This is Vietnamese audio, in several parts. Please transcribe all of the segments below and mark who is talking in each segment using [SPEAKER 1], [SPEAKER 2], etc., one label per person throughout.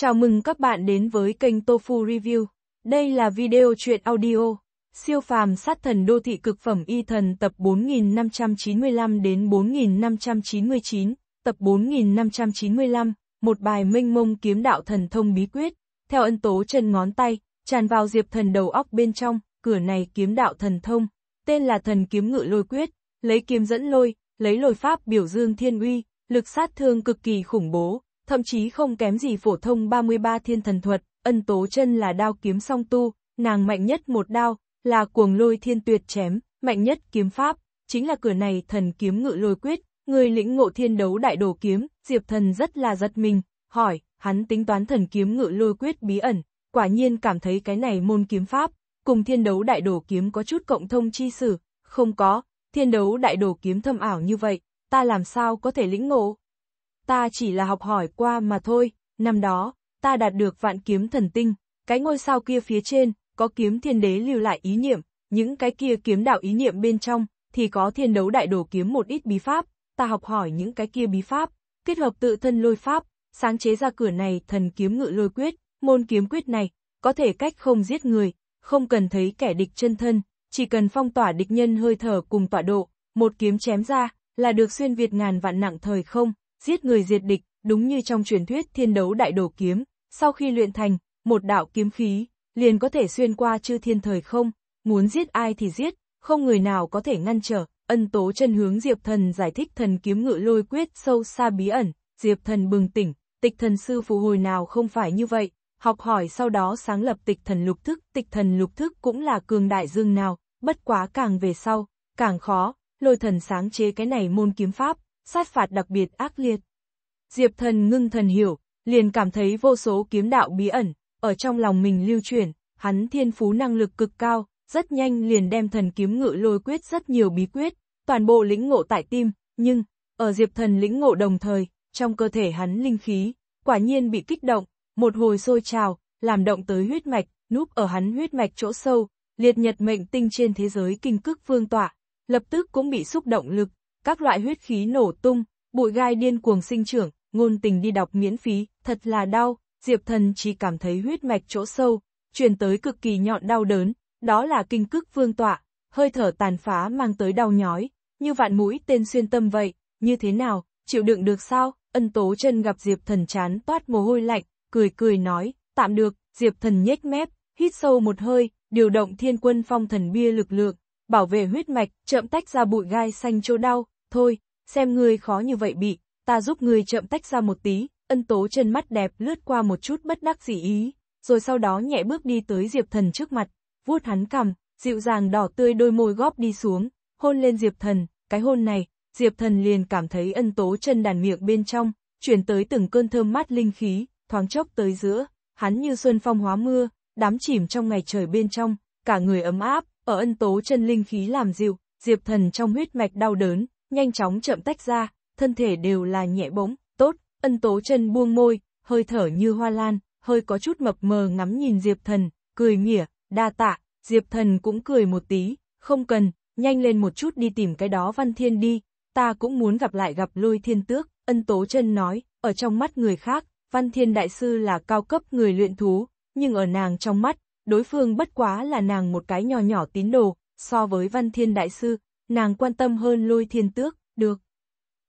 [SPEAKER 1] Chào mừng các bạn đến với kênh Tofu Review. Đây là video truyện audio, siêu phàm sát thần đô thị cực phẩm y thần tập 4595 đến 4599, tập 4595, một bài minh mông kiếm đạo thần thông bí quyết, theo ân tố chân ngón tay, tràn vào diệp thần đầu óc bên trong, cửa này kiếm đạo thần thông, tên là thần kiếm ngự lôi quyết, lấy kiếm dẫn lôi, lấy lôi pháp biểu dương thiên uy, lực sát thương cực kỳ khủng bố, thậm chí không kém gì phổ thông 33 thiên thần thuật, ân tố chân là đao kiếm song tu, nàng mạnh nhất một đao, là cuồng lôi thiên tuyệt chém, mạnh nhất kiếm pháp, chính là cửa này thần kiếm ngự lôi quyết, người lĩnh ngộ thiên đấu đại đồ kiếm, diệp thần rất là giật mình, hỏi, hắn tính toán thần kiếm ngự lôi quyết bí ẩn, quả nhiên cảm thấy cái này môn kiếm pháp, cùng thiên đấu đại đồ kiếm có chút cộng thông chi sử, không có, thiên đấu đại đồ kiếm thâm ảo như vậy, ta làm sao có thể lĩnh ngộ, ta chỉ là học hỏi qua mà thôi, năm đó, ta đạt được vạn kiếm thần tinh, cái ngôi sao kia phía trên, có kiếm thiên đế lưu lại ý niệm, những cái kia kiếm đạo ý niệm bên trong, thì có thiên đấu đại đồ kiếm một ít bí pháp, ta học hỏi những cái kia bí pháp, kết hợp tự thân lôi pháp, sáng chế ra cửa này thần kiếm ngự lôi quyết, môn kiếm quyết này, có thể cách không giết người, không cần thấy kẻ địch chân thân, chỉ cần phong tỏa địch nhân hơi thở cùng tọa độ, một kiếm chém ra, là được xuyên việt ngàn vạn nặng thời không, giết người diệt địch, đúng như trong truyền thuyết thiên đấu đại đồ kiếm, sau khi luyện thành, một đạo kiếm khí, liền có thể xuyên qua chư thiên thời không, muốn giết ai thì giết, không người nào có thể ngăn trở, ân tố chân hướng Diệp Thần giải thích thần kiếm ngự lôi quyết sâu xa bí ẩn, Diệp Thần bừng tỉnh, tịch thần sư phù hồi nào không phải như vậy, học hỏi sau đó sáng lập tịch thần lục thức, tịch thần lục thức cũng là cường đại dương nào, bất quá càng về sau, càng khó, lôi thần sáng chế cái này môn kiếm pháp, sát phạt đặc biệt ác liệt. Diệp thần ngưng thần hiểu, liền cảm thấy vô số kiếm đạo bí ẩn, ở trong lòng mình lưu chuyển, hắn thiên phú năng lực cực cao, rất nhanh liền đem thần kiếm ngự lôi quyết rất nhiều bí quyết, toàn bộ lĩnh ngộ tại tim, nhưng, ở diệp thần lĩnh ngộ đồng thời, trong cơ thể hắn linh khí, quả nhiên bị kích động, một hồi sôi trào, làm động tới huyết mạch, núp ở hắn huyết mạch chỗ sâu, liệt nhật mệnh tinh trên thế giới kinh cức vương tọa, lập tức cũng bị xúc động lực, các loại huyết khí nổ tung, bụi gai điên cuồng sinh trưởng, ngôn tình đi đọc miễn phí, thật là đau, Diệp Thần chỉ cảm thấy huyết mạch chỗ sâu, truyền tới cực kỳ nhọn đau đớn, đó là kinh cức vương tọa, hơi thở tàn phá mang tới đau nhói, như vạn mũi tên xuyên tâm vậy, như thế nào, chịu đựng được sao, ân tố chân gặp Diệp Thần chán toát mồ hôi lạnh, cười cười nói, tạm được, Diệp Thần nhếch mép, hít sâu một hơi, điều động thiên quân phong thần bia lực lượng, bảo vệ huyết mạch, chậm tách ra bụi gai xanh chỗ đau, thôi, xem ngươi khó như vậy bị, ta giúp ngươi chậm tách ra một tí, ân tố chân mắt đẹp lướt qua một chút bất đắc dĩ ý, rồi sau đó nhẹ bước đi tới Diệp Thần trước mặt, vuốt hắn cầm, dịu dàng đỏ tươi đôi môi góp đi xuống, hôn lên Diệp Thần, cái hôn này, Diệp Thần liền cảm thấy ân tố chân đàn miệng bên trong, chuyển tới từng cơn thơm mát linh khí, thoáng chốc tới giữa, hắn như xuân phong hóa mưa, đám chìm trong ngày trời bên trong, cả người ấm áp, ở ân tố chân linh khí làm dịu, Diệp Thần trong huyết mạch đau đớn, nhanh chóng chậm tách ra, thân thể đều là nhẹ bỗng, tốt, ân tố chân buông môi, hơi thở như hoa lan, hơi có chút mập mờ ngắm nhìn Diệp Thần, cười mỉa, đa tạ, Diệp Thần cũng cười một tí, không cần, nhanh lên một chút đi tìm cái đó Văn Thiên đi, ta cũng muốn gặp lại gặp lôi thiên tước, ân tố chân nói, ở trong mắt người khác, Văn Thiên Đại Sư là cao cấp người luyện thú, nhưng ở nàng trong mắt, đối phương bất quá là nàng một cái nhỏ nhỏ tín đồ, so với Văn Thiên Đại Sư, nàng quan tâm hơn lôi thiên tước, được.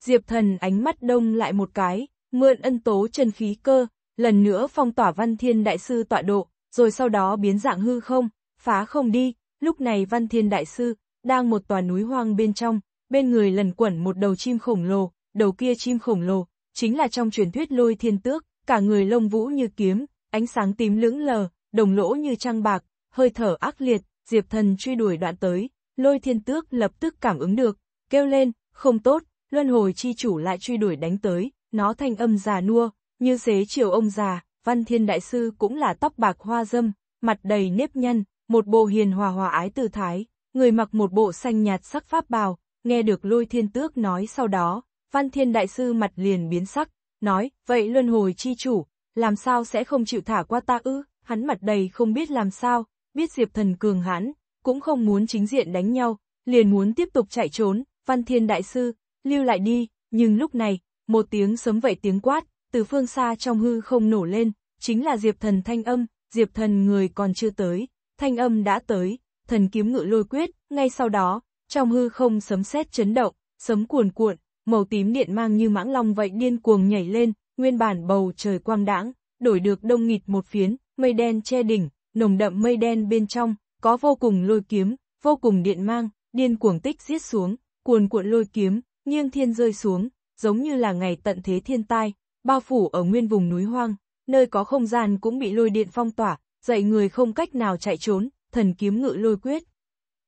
[SPEAKER 1] Diệp thần ánh mắt đông lại một cái, mượn ân tố chân khí cơ, lần nữa phong tỏa văn thiên đại sư tọa độ, rồi sau đó biến dạng hư không, phá không đi, lúc này văn thiên đại sư, đang một tòa núi hoang bên trong, bên người lần quẩn một đầu chim khổng lồ, đầu kia chim khổng lồ, chính là trong truyền thuyết lôi thiên tước, cả người lông vũ như kiếm, ánh sáng tím lưỡng lờ, đồng lỗ như trăng bạc, hơi thở ác liệt, diệp thần truy đuổi đoạn tới, lôi thiên tước lập tức cảm ứng được, kêu lên, không tốt, luân hồi chi chủ lại truy đuổi đánh tới, nó thanh âm già nua, như xế chiều ông già, văn thiên đại sư cũng là tóc bạc hoa dâm, mặt đầy nếp nhăn, một bộ hiền hòa hòa ái tư thái, người mặc một bộ xanh nhạt sắc pháp bào, nghe được lôi thiên tước nói sau đó, văn thiên đại sư mặt liền biến sắc, nói, vậy luân hồi chi chủ, làm sao sẽ không chịu thả qua ta ư, hắn mặt đầy không biết làm sao, biết diệp thần cường hãn, cũng không muốn chính diện đánh nhau, liền muốn tiếp tục chạy trốn, văn thiên đại sư, lưu lại đi, nhưng lúc này, một tiếng sấm vậy tiếng quát, từ phương xa trong hư không nổ lên, chính là diệp thần thanh âm, diệp thần người còn chưa tới, thanh âm đã tới, thần kiếm ngự lôi quyết, ngay sau đó, trong hư không sấm sét chấn động, sấm cuồn cuộn, màu tím điện mang như mãng long vậy điên cuồng nhảy lên, nguyên bản bầu trời quang đãng, đổi được đông nghịt một phiến, mây đen che đỉnh, nồng đậm mây đen bên trong, có vô cùng lôi kiếm, vô cùng điện mang, điên cuồng tích giết xuống, cuồn cuộn lôi kiếm, nghiêng thiên rơi xuống, giống như là ngày tận thế thiên tai, bao phủ ở nguyên vùng núi hoang, nơi có không gian cũng bị lôi điện phong tỏa, dạy người không cách nào chạy trốn, thần kiếm ngự lôi quyết.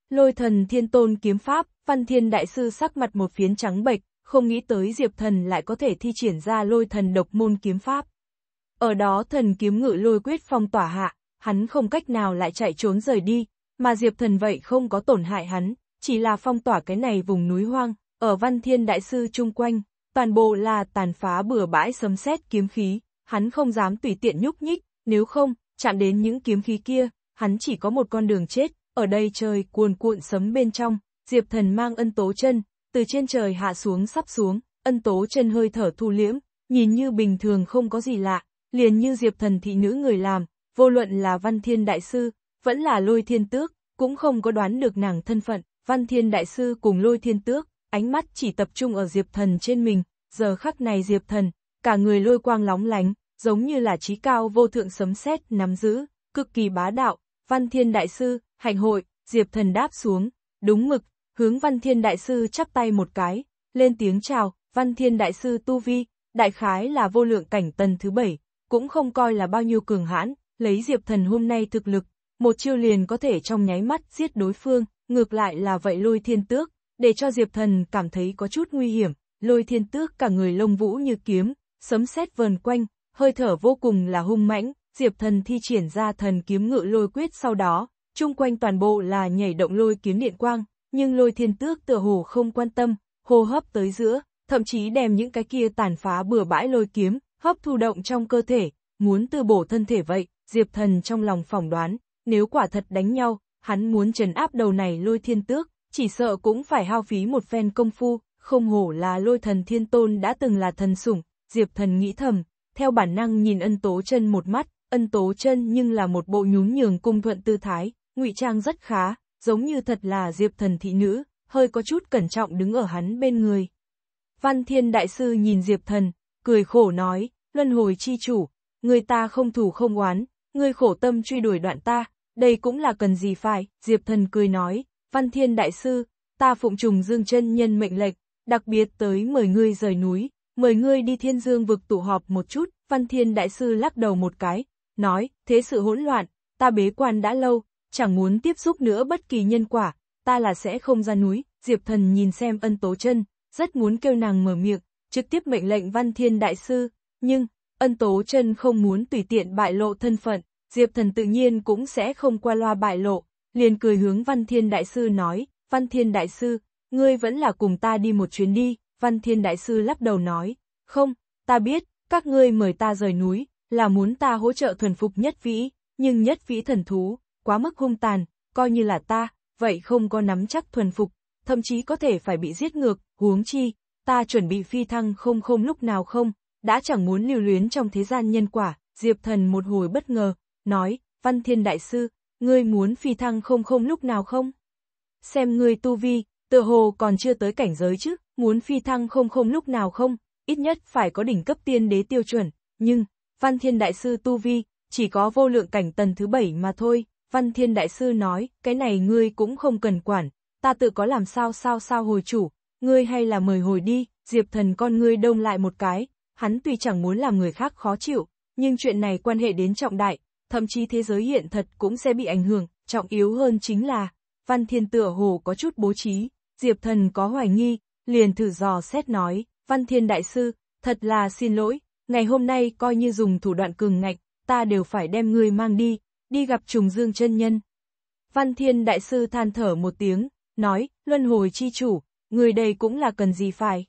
[SPEAKER 1] Lôi thần thiên tôn kiếm pháp, văn thiên đại sư sắc mặt một phiến trắng bệch, không nghĩ tới diệp thần lại có thể thi triển ra lôi thần độc môn kiếm pháp. Ở đó thần kiếm ngự lôi quyết phong tỏa hạ, hắn không cách nào lại chạy trốn rời đi, mà Diệp Thần vậy không có tổn hại hắn, chỉ là phong tỏa cái này vùng núi hoang, ở văn thiên đại sư chung quanh, toàn bộ là tàn phá bừa bãi sấm sét kiếm khí, hắn không dám tùy tiện nhúc nhích, nếu không, chạm đến những kiếm khí kia, hắn chỉ có một con đường chết, ở đây trời cuồn cuộn sấm bên trong, Diệp Thần mang ân tố chân, từ trên trời hạ xuống sắp xuống, ân tố chân hơi thở thu liễm, nhìn như bình thường không có gì lạ, liền như Diệp Thần thị nữ người làm, vô luận là Văn Thiên Đại Sư, vẫn là Lôi Thiên Tước, cũng không có đoán được nàng thân phận, Văn Thiên Đại Sư cùng Lôi Thiên Tước, ánh mắt chỉ tập trung ở Diệp Thần trên mình, giờ khắc này Diệp Thần, cả người lôi quang lóng lánh, giống như là trí cao vô thượng sấm sét nắm giữ, cực kỳ bá đạo, Văn Thiên Đại Sư, hạnh hội, Diệp Thần đáp xuống, đúng mực, hướng Văn Thiên Đại Sư chắp tay một cái, lên tiếng chào, Văn Thiên Đại Sư Tu Vi, đại khái là vô lượng cảnh tần thứ bảy, cũng không coi là bao nhiêu cường hãn, lấy Diệp Thần hôm nay thực lực, một chiêu liền có thể trong nháy mắt giết đối phương, ngược lại là vậy lôi thiên tước, để cho Diệp Thần cảm thấy có chút nguy hiểm, lôi thiên tước cả người lông vũ như kiếm, sấm sét vờn quanh, hơi thở vô cùng là hung mãnh, Diệp Thần thi triển ra thần kiếm ngự lôi quyết sau đó, chung quanh toàn bộ là nhảy động lôi kiếm điện quang, nhưng lôi thiên tước tựa hồ không quan tâm, hô hấp tới giữa, thậm chí đem những cái kia tàn phá bừa bãi lôi kiếm, hấp thu động trong cơ thể, muốn từ bổ thân thể vậy. Diệp Thần trong lòng phỏng đoán, nếu quả thật đánh nhau, hắn muốn trấn áp đầu này lôi thiên tước, chỉ sợ cũng phải hao phí một phen công phu, không hổ là lôi thần thiên tôn đã từng là thần sủng, Diệp Thần nghĩ thầm, theo bản năng nhìn ân tố chân một mắt, ân tố chân nhưng là một bộ nhún nhường cung thuận tư thái, ngụy trang rất khá, giống như thật là Diệp Thần thị nữ, hơi có chút cẩn trọng đứng ở hắn bên người. Văn Thiên Đại Sư nhìn Diệp Thần, cười khổ nói, luân hồi chi chủ, người ta không thủ không oán, ngươi khổ tâm truy đuổi đoạn ta, đây cũng là cần gì phải, Diệp Thần cười nói, Văn Thiên Đại Sư, ta phụng trùng dương chân nhân mệnh lệnh, đặc biệt tới mời ngươi rời núi, mời ngươi đi thiên dương vực tụ họp một chút, Văn Thiên Đại Sư lắc đầu một cái, nói, thế sự hỗn loạn, ta bế quan đã lâu, chẳng muốn tiếp xúc nữa bất kỳ nhân quả, ta là sẽ không ra núi, Diệp Thần nhìn xem ân tố chân, rất muốn kêu nàng mở miệng, trực tiếp mệnh lệnh Văn Thiên Đại Sư, nhưng, Ân Tố chân không muốn tùy tiện bại lộ thân phận, Diệp Thần tự nhiên cũng sẽ không qua loa bại lộ, liền cười hướng Văn Thiên Đại Sư nói, Văn Thiên Đại Sư, ngươi vẫn là cùng ta đi một chuyến đi, Văn Thiên Đại Sư lắc đầu nói, không, ta biết, các ngươi mời ta rời núi, là muốn ta hỗ trợ thuần phục nhất vĩ, nhưng nhất vĩ thần thú, quá mức hung tàn, coi như là ta, vậy không có nắm chắc thuần phục, thậm chí có thể phải bị giết ngược, huống chi, ta chuẩn bị phi thăng không không lúc nào không, đã chẳng muốn lưu luyến trong thế gian nhân quả, Diệp Thần một hồi bất ngờ, nói, Văn Thiên Đại Sư, ngươi muốn phi thăng không không lúc nào không? Xem ngươi tu vi, tự hồ còn chưa tới cảnh giới chứ, muốn phi thăng không không lúc nào không, ít nhất phải có đỉnh cấp tiên đế tiêu chuẩn, nhưng, Văn Thiên Đại Sư tu vi, chỉ có vô lượng cảnh tần thứ bảy mà thôi, Văn Thiên Đại Sư nói, cái này ngươi cũng không cần quản, ta tự có làm sao sao sao hồi chủ, ngươi hay là mời hồi đi, Diệp Thần con ngươi đông lại một cái, hắn tuy chẳng muốn làm người khác khó chịu, nhưng chuyện này quan hệ đến trọng đại, thậm chí thế giới hiện thật cũng sẽ bị ảnh hưởng, trọng yếu hơn chính là, Văn Thiên tựa hồ có chút bố trí, Diệp Thần có hoài nghi, liền thử dò xét nói, Văn Thiên Đại Sư, thật là xin lỗi, ngày hôm nay coi như dùng thủ đoạn cường ngạnh, ta đều phải đem ngươi mang đi, đi gặp trùng dương chân nhân. Văn Thiên Đại Sư than thở một tiếng, nói, luân hồi chi chủ, người đây cũng là cần gì phải.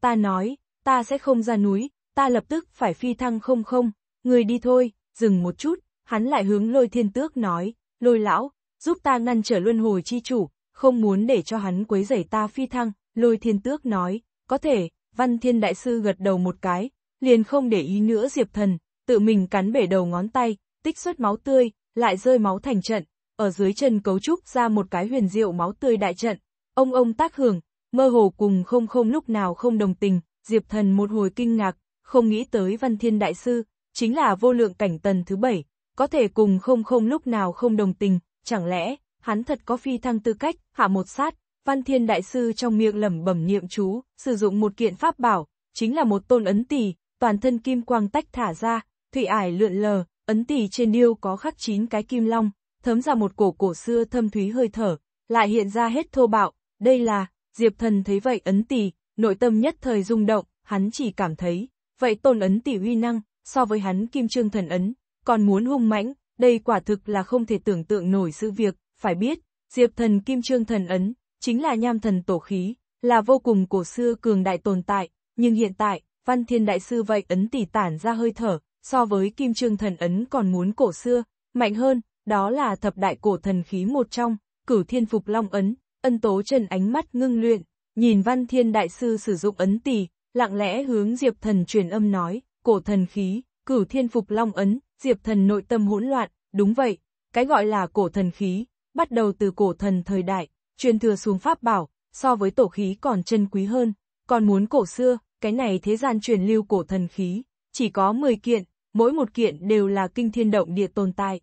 [SPEAKER 1] Ta nói, ta sẽ không ra núi, ta lập tức phải phi thăng không không, người đi thôi, dừng một chút, hắn lại hướng lôi thiên tước nói, lôi lão, giúp ta ngăn trở luân hồi chi chủ, không muốn để cho hắn quấy rầy ta phi thăng, lôi thiên tước nói, có thể, văn thiên đại sư gật đầu một cái, liền không để ý nữa diệp thần, tự mình cắn bể đầu ngón tay, tích xuất máu tươi, lại rơi máu thành trận, ở dưới chân cấu trúc ra một cái huyền diệu máu tươi đại trận, ông ông tác hưởng, mơ hồ cùng không không lúc nào không đồng tình, Diệp Thần một hồi kinh ngạc, không nghĩ tới Văn Thiên Đại Sư, chính là vô lượng cảnh tần thứ bảy, có thể cùng không không lúc nào không đồng tình, chẳng lẽ, hắn thật có phi thăng tư cách, hạ một sát, Văn Thiên Đại Sư trong miệng lẩm bẩm niệm chú, sử dụng một kiện pháp bảo, chính là một tôn ấn tỷ, toàn thân kim quang tách thả ra, thủy ải lượn lờ, ấn tỷ trên điêu có khắc chín cái kim long, thấm ra một cổ cổ xưa thâm thúy hơi thở, lại hiện ra hết thô bạo, đây là, Diệp Thần thấy vậy ấn tỷ, nội tâm nhất thời rung động, hắn chỉ cảm thấy, vậy tôn ấn tỷ uy năng, so với hắn kim trương thần ấn, còn muốn hung mãnh, đây quả thực là không thể tưởng tượng nổi sự việc, phải biết, diệp thần kim trương thần ấn, chính là nham thần tổ khí, là vô cùng cổ xưa cường đại tồn tại, nhưng hiện tại, văn thiên đại sư vậy ấn tỷ tản ra hơi thở, so với kim trương thần ấn còn muốn cổ xưa, mạnh hơn, đó là thập đại cổ thần khí một trong, cửu thiên phục long ấn, ân tố trần ánh mắt ngưng luyện, nhìn văn thiên đại sư sử dụng ấn tỷ, lặng lẽ hướng diệp thần truyền âm nói, cổ thần khí, cửu thiên phục long ấn, diệp thần nội tâm hỗn loạn, đúng vậy, cái gọi là cổ thần khí, bắt đầu từ cổ thần thời đại, truyền thừa xuống pháp bảo, so với tổ khí còn chân quý hơn, còn muốn cổ xưa, cái này thế gian truyền lưu cổ thần khí, chỉ có 10 kiện, mỗi một kiện đều là kinh thiên động địa tồn tại.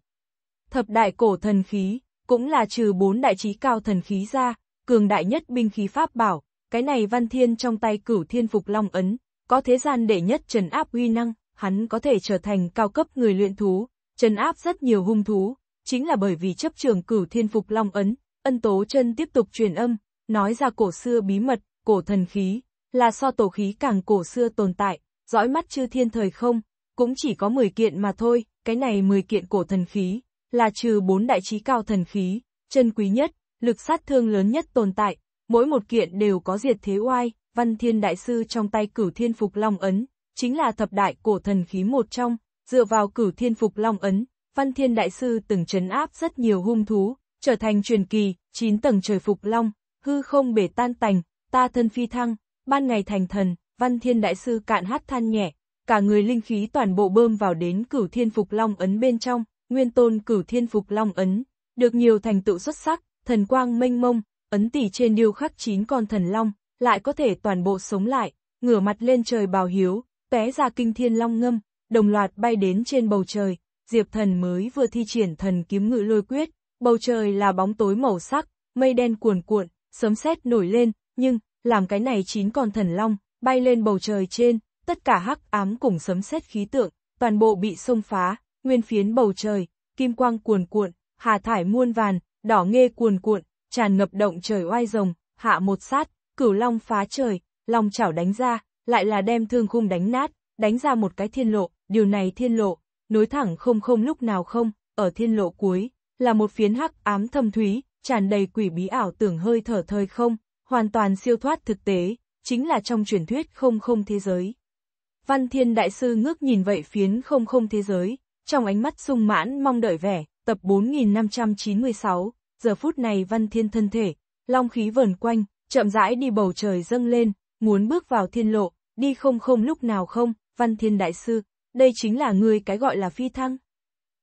[SPEAKER 1] Thập đại cổ thần khí, cũng là trừ bốn đại trí cao thần khí ra, cường đại nhất binh khí pháp bảo, cái này Văn Thiên trong tay cửu thiên phục long ấn, có thế gian đệ nhất trần áp uy năng, hắn có thể trở thành cao cấp người luyện thú, trần áp rất nhiều hung thú, chính là bởi vì chấp trường cửu thiên phục long ấn, ân tố chân tiếp tục truyền âm, nói ra cổ xưa bí mật, cổ thần khí, là so tổ khí càng cổ xưa tồn tại, dõi mắt chư thiên thời không, cũng chỉ có 10 kiện mà thôi, cái này 10 kiện cổ thần khí, là trừ bốn đại trí cao thần khí, chân quý nhất, lực sát thương lớn nhất tồn tại, mỗi một kiện đều có diệt thế oai, văn thiên đại sư trong tay cửu thiên phục long ấn, chính là thập đại cổ thần khí một trong, dựa vào cửu thiên phục long ấn, văn thiên đại sư từng trấn áp rất nhiều hung thú, trở thành truyền kỳ, chín tầng trời phục long, hư không bể tan tành, ta thân phi thăng, ban ngày thành thần, văn thiên đại sư cạn hát than nhẹ, cả người linh khí toàn bộ bơm vào đến cửu thiên phục long ấn bên trong, nguyên tôn cửu thiên phục long ấn, được nhiều thành tựu xuất sắc, thần quang mênh mông, ấn tỷ trên điêu khắc chín con thần long, lại có thể toàn bộ sống lại, ngửa mặt lên trời bào hiếu, té ra kinh thiên long ngâm, đồng loạt bay đến trên bầu trời, diệp thần mới vừa thi triển thần kiếm ngự lôi quyết, bầu trời là bóng tối màu sắc, mây đen cuồn cuộn, sấm sét nổi lên, nhưng, làm cái này chín con thần long, bay lên bầu trời trên, tất cả hắc ám cùng sấm sét khí tượng, toàn bộ bị xông phá, nguyên phiến bầu trời, kim quang cuồn cuộn, hà thải muôn vàn, đỏ nghê cuồn cuộn, tràn ngập động trời oai rồng, hạ một sát, cửu long phá trời, long chảo đánh ra, lại là đem thương khung đánh nát, đánh ra một cái thiên lộ, điều này thiên lộ, nối thẳng không không lúc nào không, ở thiên lộ cuối, là một phiến hắc ám thâm thúy, tràn đầy quỷ bí ảo tưởng hơi thở thời không, hoàn toàn siêu thoát thực tế, chính là trong truyền thuyết không không thế giới. Văn Thiên Đại Sư ngước nhìn vậy phiến không không thế giới, trong ánh mắt sung mãn mong đợi vẻ, Tập 4596, giờ phút này văn thiên thân thể, long khí vờn quanh, chậm rãi đi bầu trời dâng lên, muốn bước vào thiên lộ, đi không không lúc nào không, văn thiên đại sư, đây chính là người cái gọi là phi thăng.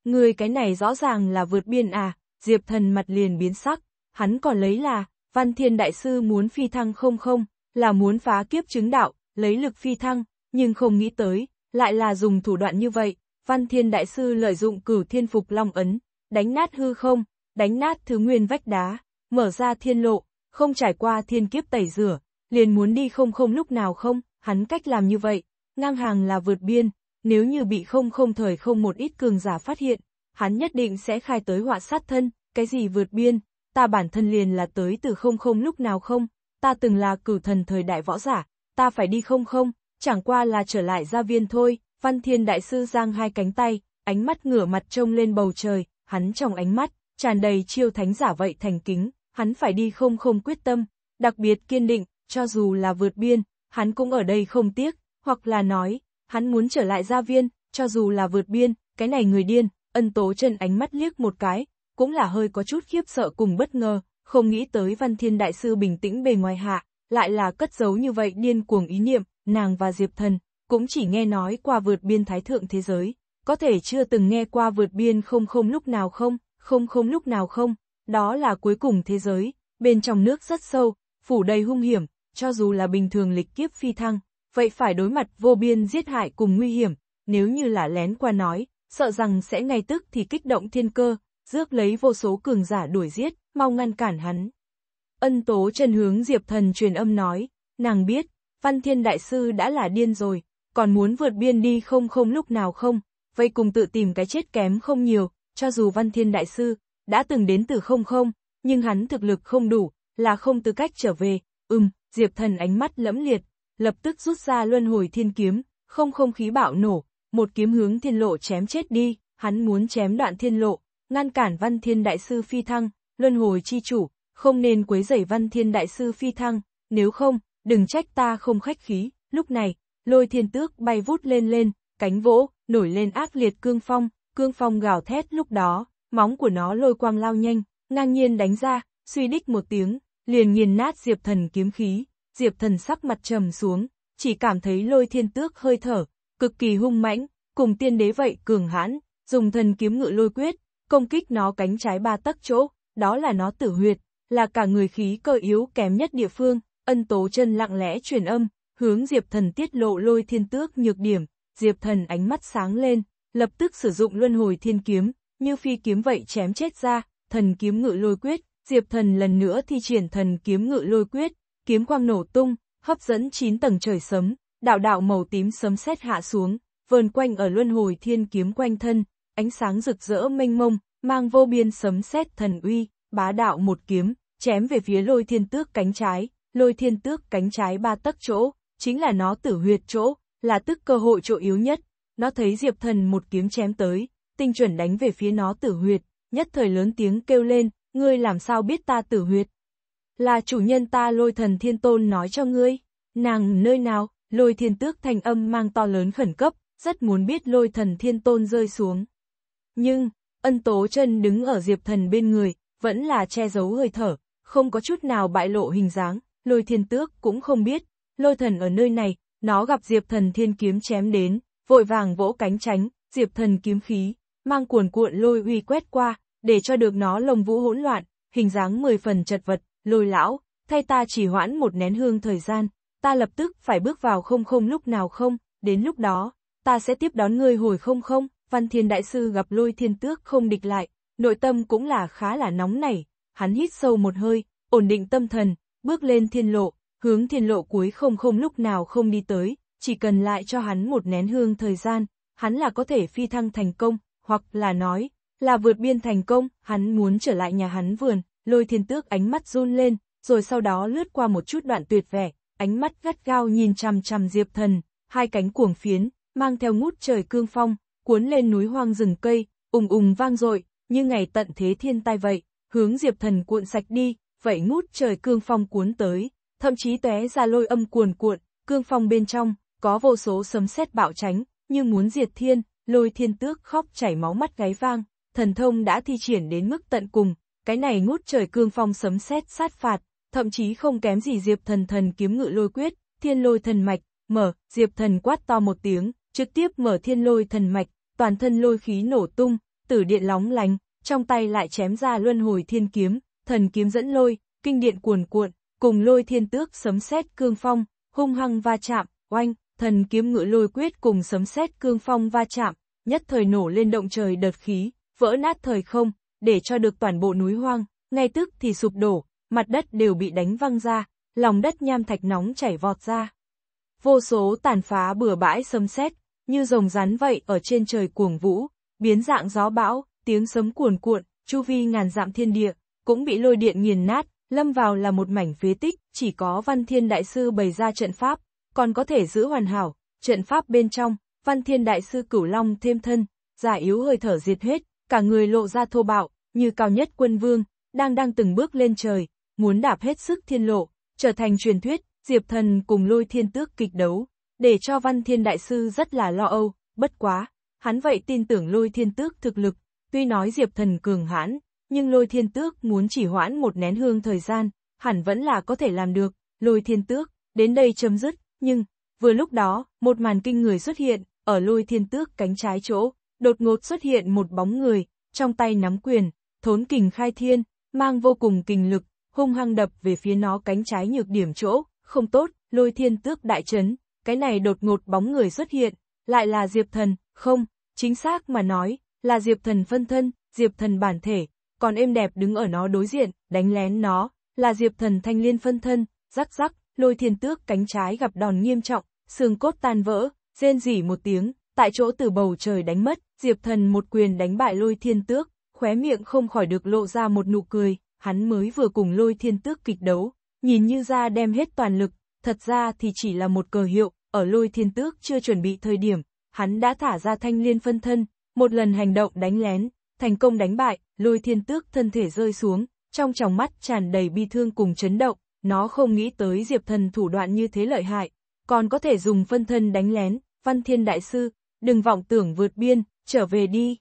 [SPEAKER 1] Người cái này rõ ràng là vượt biên à, diệp thần mặt liền biến sắc, hắn còn lấy là, văn thiên đại sư muốn phi thăng không không, là muốn phá kiếp chứng đạo, lấy lực phi thăng, nhưng không nghĩ tới, lại là dùng thủ đoạn như vậy, văn thiên đại sư lợi dụng cửu thiên phục long ấn, đánh nát hư không, đánh nát thứ nguyên vách đá, mở ra thiên lộ, không trải qua thiên kiếp tẩy rửa, liền muốn đi không không lúc nào không, hắn cách làm như vậy, ngang hàng là vượt biên, nếu như bị không không thời không một ít cường giả phát hiện, hắn nhất định sẽ khai tới họa sát thân, cái gì vượt biên, ta bản thân liền là tới từ không không lúc nào không, ta từng là cửu thần thời đại võ giả, ta phải đi không không, chẳng qua là trở lại gia viên thôi, văn thiên đại sư giang hai cánh tay, ánh mắt ngửa mặt trông lên bầu trời, hắn trong ánh mắt, tràn đầy chiêu thánh giả vậy thành kính, hắn phải đi không không quyết tâm, đặc biệt kiên định, cho dù là vượt biên, hắn cũng ở đây không tiếc, hoặc là nói, hắn muốn trở lại gia viên, cho dù là vượt biên, cái này người điên, ân tố chân ánh mắt liếc một cái, cũng là hơi có chút khiếp sợ cùng bất ngờ, không nghĩ tới văn thiên đại sư bình tĩnh bề ngoài hạ, lại là cất giấu như vậy điên cuồng ý niệm, nàng và Diệp Thần, cũng chỉ nghe nói qua vượt biên thái thượng thế giới, có thể chưa từng nghe qua vượt biên không không lúc nào không, không không lúc nào không, đó là cuối cùng thế giới, bên trong nước rất sâu, phủ đầy hung hiểm, cho dù là bình thường lịch kiếp phi thăng, vậy phải đối mặt vô biên giết hại cùng nguy hiểm, nếu như là lén qua nói, sợ rằng sẽ ngay tức thì kích động thiên cơ, rước lấy vô số cường giả đuổi giết, mau ngăn cản hắn. Ân tố chân hướng Diệp Thần truyền âm nói, nàng biết, Văn Thiên Đại Sư đã là điên rồi, còn muốn vượt biên đi không không lúc nào không, vậy cùng tự tìm cái chết kém không nhiều, cho dù Văn Thiên Đại Sư đã từng đến từ không không, nhưng hắn thực lực không đủ, là không tư cách trở về, ừm, Diệp Thần ánh mắt lẫm liệt, lập tức rút ra luân hồi thiên kiếm, không không khí bạo nổ, một kiếm hướng thiên lộ chém chết đi, hắn muốn chém đoạn thiên lộ, ngăn cản Văn Thiên Đại Sư phi thăng, luân hồi chi chủ, không nên quấy rầy Văn Thiên Đại Sư phi thăng, nếu không, đừng trách ta không khách khí, lúc này, lôi thiên tước bay vút lên lên, cánh vỗ, nổi lên ác liệt cương phong, cương phong gào thét lúc đó, móng của nó lôi quang lao nhanh, ngang nhiên đánh ra, suy đích một tiếng, liền nghiền nát diệp thần kiếm khí, diệp thần sắc mặt trầm xuống, chỉ cảm thấy lôi thiên tước hơi thở, cực kỳ hung mãnh, cùng tiên đế vậy cường hãn, dùng thần kiếm ngự lôi quyết, công kích nó cánh trái ba tấc chỗ, đó là nó tử huyệt, là cả người khí cơ yếu kém nhất địa phương, ân tố chân lặng lẽ truyền âm, hướng diệp thần tiết lộ lôi thiên tước nhược điểm, Diệp Thần ánh mắt sáng lên, lập tức sử dụng luân hồi thiên kiếm, như phi kiếm vậy chém chết ra, thần kiếm ngự lôi quyết, Diệp Thần lần nữa thi triển thần kiếm ngự lôi quyết, kiếm quang nổ tung, hấp dẫn 9 tầng trời sấm, đạo đạo màu tím sấm sét hạ xuống, vờn quanh ở luân hồi thiên kiếm quanh thân, ánh sáng rực rỡ mênh mông, mang vô biên sấm sét thần uy, bá đạo một kiếm, chém về phía lôi thiên tước cánh trái, lôi thiên tước cánh trái ba tấc chỗ, chính là nó tử huyệt chỗ, là tức cơ hội chỗ yếu nhất. Nó thấy Diệp Thần một kiếm chém tới, tinh chuẩn đánh về phía nó tử huyệt, nhất thời lớn tiếng kêu lên, ngươi làm sao biết ta tử huyệt? Là chủ nhân ta lôi thần thiên tôn nói cho ngươi, nàng nơi nào, lôi thiên tước thanh âm mang to lớn khẩn cấp, rất muốn biết lôi thần thiên tôn rơi xuống. Nhưng, ân tố chân đứng ở diệp thần bên người, vẫn là che giấu hơi thở, không có chút nào bại lộ hình dáng, lôi thiên tước cũng không biết, lôi thần ở nơi này, nó gặp Diệp Thần thiên kiếm chém đến, vội vàng vỗ cánh tránh, Diệp Thần kiếm khí, mang cuồn cuộn lôi uy quét qua, để cho được nó lồng vũ hỗn loạn, hình dáng mười phần chật vật, lôi lão, thay ta chỉ hoãn một nén hương thời gian, ta lập tức phải bước vào không không lúc nào không, đến lúc đó, ta sẽ tiếp đón ngươi hồi không không, văn thiên đại sư gặp lôi thiên tước không địch lại, nội tâm cũng là khá là nóng nảy, hắn hít sâu một hơi, ổn định tâm thần, bước lên thiên lộ, hướng thiên lộ cuối không không lúc nào không đi tới, chỉ cần lại cho hắn một nén hương thời gian, hắn là có thể phi thăng thành công, hoặc là nói, là vượt biên thành công, hắn muốn trở lại nhà hắn vườn, lôi thiên tước ánh mắt run lên, rồi sau đó lướt qua một chút đoạn tuyệt vẻ, ánh mắt gắt gao nhìn chằm chằm diệp thần, hai cánh cuồng phiến, mang theo ngút trời cương phong, cuốn lên núi hoang rừng cây, ùng ùng vang dội như ngày tận thế thiên tai vậy, hướng diệp thần cuộn sạch đi, vậy ngút trời cương phong cuốn tới, thậm chí tóe ra lôi âm cuồn cuộn, cương phong bên trong, có vô số sấm sét bạo tránh, như muốn diệt thiên, lôi thiên tước khóc chảy máu mắt gáy vang, thần thông đã thi triển đến mức tận cùng, cái này ngút trời cương phong sấm sét sát phạt, thậm chí không kém gì diệp thần thần kiếm ngự lôi quyết, thiên lôi thần mạch, mở, diệp thần quát to một tiếng, trực tiếp mở thiên lôi thần mạch, toàn thân lôi khí nổ tung, tử điện lóng lánh, trong tay lại chém ra luân hồi thiên kiếm, thần kiếm dẫn lôi, kinh điện cuồn cuộn, cùng lôi thiên tước sấm xét cương phong, hung hăng va chạm, oanh, thần kiếm ngựa lôi quyết cùng sấm xét cương phong va chạm, nhất thời nổ lên động trời đợt khí, vỡ nát thời không, để cho được toàn bộ núi hoang, ngay tức thì sụp đổ, mặt đất đều bị đánh văng ra, lòng đất nham thạch nóng chảy vọt ra. Vô số tàn phá bừa bãi sấm xét như rồng rắn vậy ở trên trời cuồng vũ, biến dạng gió bão, tiếng sấm cuồn cuộn, chu vi ngàn dặm thiên địa, cũng bị lôi điện nghiền nát, Lâm vào là một mảnh phế tích, chỉ có Văn Thiên Đại Sư bày ra trận pháp, còn có thể giữ hoàn hảo, trận pháp bên trong, Văn Thiên Đại Sư cửu long thêm thân, giả yếu hơi thở diệt hết, cả người lộ ra thô bạo, như cao nhất quân vương, đang đang từng bước lên trời, muốn đạp hết sức thiên lộ, trở thành truyền thuyết, Diệp Thần cùng lôi thiên tước kịch đấu, để cho Văn Thiên Đại Sư rất là lo âu, bất quá, hắn vậy tin tưởng lôi thiên tước thực lực, tuy nói Diệp Thần cường hãn, nhưng lôi thiên tước muốn chỉ hoãn một nén hương thời gian, hẳn vẫn là có thể làm được, lôi thiên tước, đến đây chấm dứt, nhưng, vừa lúc đó, một màn kinh người xuất hiện, ở lôi thiên tước cánh trái chỗ, đột ngột xuất hiện một bóng người, trong tay nắm quyền, thốn kình khai thiên, mang vô cùng kình lực, hung hăng đập về phía nó cánh trái nhược điểm chỗ, không tốt, lôi thiên tước đại chấn, cái này đột ngột bóng người xuất hiện, lại là Diệp Thần, không, chính xác mà nói, là Diệp Thần phân thân, Diệp Thần bản thể, còn êm đẹp đứng ở nó đối diện, đánh lén nó, là diệp thần thanh liên phân thân, rắc rắc, lôi thiên tước cánh trái gặp đòn nghiêm trọng, xương cốt tan vỡ, rên rỉ một tiếng, tại chỗ từ bầu trời đánh mất, diệp thần một quyền đánh bại lôi thiên tước, khóe miệng không khỏi được lộ ra một nụ cười, hắn mới vừa cùng lôi thiên tước kịch đấu, nhìn như ra đem hết toàn lực, thật ra thì chỉ là một cờ hiệu, ở lôi thiên tước chưa chuẩn bị thời điểm, hắn đã thả ra thanh liên phân thân, một lần hành động đánh lén, thành công đánh bại, lôi thiên tước thân thể rơi xuống, trong tròng mắt tràn đầy bi thương cùng chấn động, nó không nghĩ tới diệp thần thủ đoạn như thế lợi hại, còn có thể dùng phân thân đánh lén, văn thiên đại sư, đừng vọng tưởng vượt biên, trở về đi.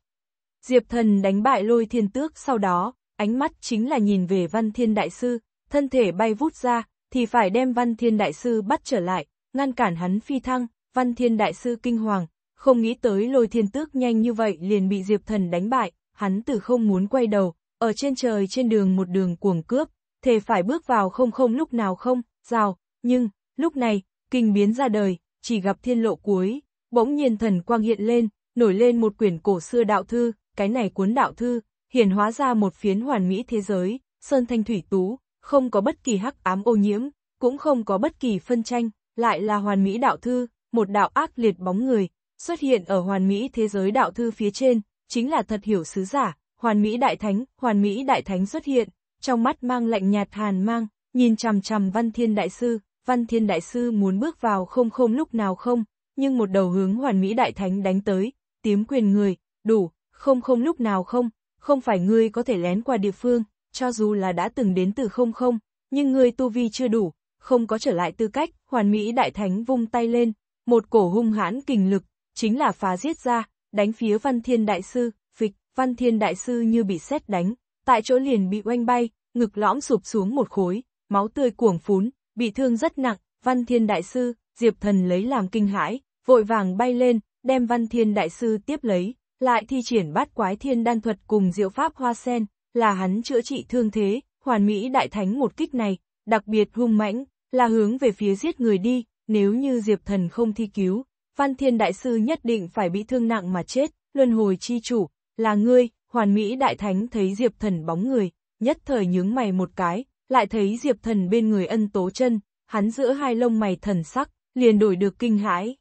[SPEAKER 1] Diệp thần đánh bại lôi thiên tước sau đó, ánh mắt chính là nhìn về văn thiên đại sư, thân thể bay vút ra, thì phải đem văn thiên đại sư bắt trở lại, ngăn cản hắn phi thăng, văn thiên đại sư kinh hoàng, không nghĩ tới lôi thiên tước nhanh như vậy liền bị diệp thần đánh bại, hắn từ không muốn quay đầu, ở trên trời trên đường một đường cuồng cướp, thề phải bước vào không không lúc nào không, rào, nhưng, lúc này, kinh biến ra đời, chỉ gặp thiên lộ cuối, bỗng nhiên thần quang hiện lên, nổi lên một quyển cổ xưa đạo thư, cái này cuốn đạo thư, hiển hóa ra một phiến hoàn mỹ thế giới, sơn thanh thủy tú, không có bất kỳ hắc ám ô nhiễm, cũng không có bất kỳ phân tranh, lại là hoàn mỹ đạo thư, một đạo ác liệt bóng người, xuất hiện ở hoàn mỹ thế giới đạo thư phía trên, chính là thật hiểu sứ giả, hoàn mỹ đại thánh, hoàn mỹ đại thánh xuất hiện, trong mắt mang lạnh nhạt hàn mang, nhìn chằm chằm văn thiên đại sư, văn thiên đại sư muốn bước vào không không lúc nào không, nhưng một đầu hướng hoàn mỹ đại thánh đánh tới, tiếm quyền người, đủ, không không lúc nào không, không phải ngươi có thể lén qua địa phương, cho dù là đã từng đến từ không không, nhưng ngươi tu vi chưa đủ, không có trở lại tư cách, hoàn mỹ đại thánh vung tay lên, một cổ hung hãn kình lực, chính là phá giết ra, đánh phía Văn Thiên Đại Sư, phịch, Văn Thiên Đại Sư như bị sét đánh, tại chỗ liền bị oanh bay, ngực lõm sụp xuống một khối, máu tươi cuồng phún, bị thương rất nặng, Văn Thiên Đại Sư, Diệp Thần lấy làm kinh hãi, vội vàng bay lên, đem Văn Thiên Đại Sư tiếp lấy, lại thi triển bát quái thiên đan thuật cùng diệu pháp hoa sen, là hắn chữa trị thương thế, hoàn mỹ đại thánh một kích này, đặc biệt hung mãnh, là hướng về phía giết người đi, nếu như Diệp Thần không thi cứu, Văn Thiên Đại Sư nhất định phải bị thương nặng mà chết, luân hồi chi chủ, là ngươi, hoàn mỹ đại thánh thấy Diệp Thần bóng người, nhất thời nhướng mày một cái, lại thấy Diệp Thần bên người ân tố chân, hắn giữa hai lông mày thần sắc, liền đổi được kinh hãi.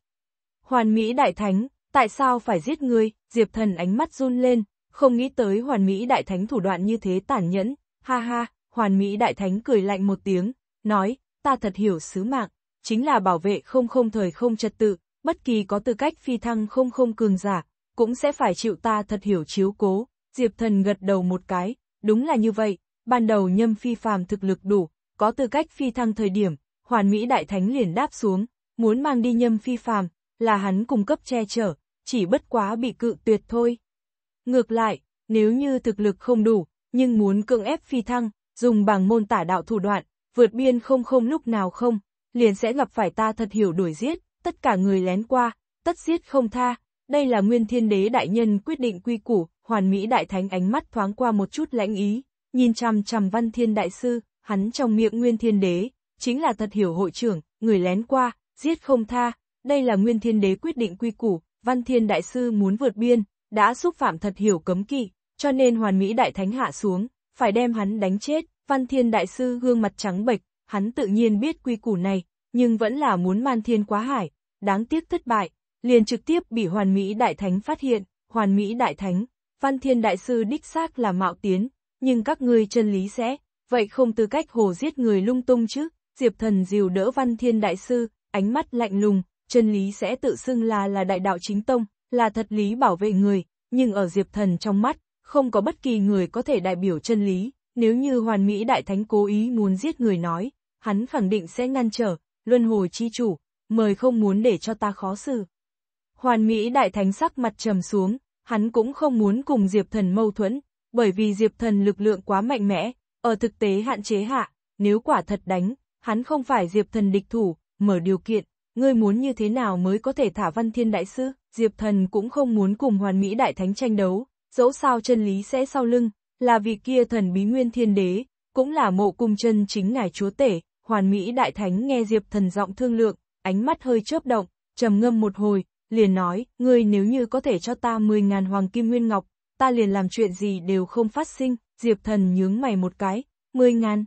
[SPEAKER 1] Hoàn mỹ đại thánh, tại sao phải giết ngươi, Diệp Thần ánh mắt run lên, không nghĩ tới hoàn mỹ đại thánh thủ đoạn như thế tàn nhẫn, ha ha, hoàn mỹ đại thánh cười lạnh một tiếng, nói, ta thật hiểu sứ mạng, chính là bảo vệ không không thời không trật tự, bất kỳ có tư cách phi thăng không không cường giả, cũng sẽ phải chịu ta thật hiểu chiếu cố, Diệp Thần gật đầu một cái, đúng là như vậy, ban đầu nhâm phi phàm thực lực đủ, có tư cách phi thăng thời điểm, hoàn mỹ đại thánh liền đáp xuống, muốn mang đi nhâm phi phàm, là hắn cung cấp che chở, chỉ bất quá bị cự tuyệt thôi. Ngược lại, nếu như thực lực không đủ, nhưng muốn cưỡng ép phi thăng, dùng bằng môn tả đạo thủ đoạn, vượt biên không không lúc nào không, liền sẽ gặp phải ta thật hiểu đuổi giết, tất cả người lén qua, tất giết không tha, đây là nguyên thiên đế đại nhân quyết định quy củ, hoàn mỹ đại thánh ánh mắt thoáng qua một chút lãnh ý, nhìn chằm chằm văn thiên đại sư, hắn trong miệng nguyên thiên đế, chính là thật hiểu hội trưởng, người lén qua, giết không tha, đây là nguyên thiên đế quyết định quy củ, văn thiên đại sư muốn vượt biên, đã xúc phạm thật hiểu cấm kỵ, cho nên hoàn mỹ đại thánh hạ xuống, phải đem hắn đánh chết, văn thiên đại sư gương mặt trắng bệch, hắn tự nhiên biết quy củ này, nhưng vẫn là muốn man thiên quá hải, đáng tiếc thất bại, liền trực tiếp bị Hoàn Mỹ Đại Thánh phát hiện, Hoàn Mỹ Đại Thánh, Văn Thiên Đại Sư đích xác là mạo tiến, nhưng các ngươi chân lý sẽ, vậy không tư cách hồ giết người lung tung chứ, Diệp Thần dìu đỡ Văn Thiên Đại Sư, ánh mắt lạnh lùng, chân lý sẽ tự xưng là là đại đạo chính tông, là thật lý bảo vệ người, nhưng ở Diệp Thần trong mắt, không có bất kỳ người có thể đại biểu chân lý, nếu như Hoàn Mỹ Đại Thánh cố ý muốn giết người nói, hắn khẳng định sẽ ngăn trở, luân hồi chi chủ, mời không muốn để cho ta khó xử. Hoàn Mỹ Đại Thánh sắc mặt trầm xuống, hắn cũng không muốn cùng Diệp Thần mâu thuẫn, bởi vì Diệp Thần lực lượng quá mạnh mẽ, ở thực tế hạn chế hạ, nếu quả thật đánh, hắn không phải Diệp Thần địch thủ, mở điều kiện, ngươi muốn như thế nào mới có thể thả Văn Thiên Đại Sư, Diệp Thần cũng không muốn cùng Hoàn Mỹ Đại Thánh tranh đấu, dẫu sao chân lý sẽ sau lưng, là vì kia thần bí nguyên thiên đế, cũng là mộ cung chân chính ngài chúa tể, Hoàn Mỹ Đại Thánh nghe Diệp Thần giọng thương lượng, ánh mắt hơi chớp động, trầm ngâm một hồi, liền nói, ngươi nếu như có thể cho ta 10.000 hoàng kim nguyên ngọc, ta liền làm chuyện gì đều không phát sinh, Diệp Thần nhướng mày một cái, 10.000.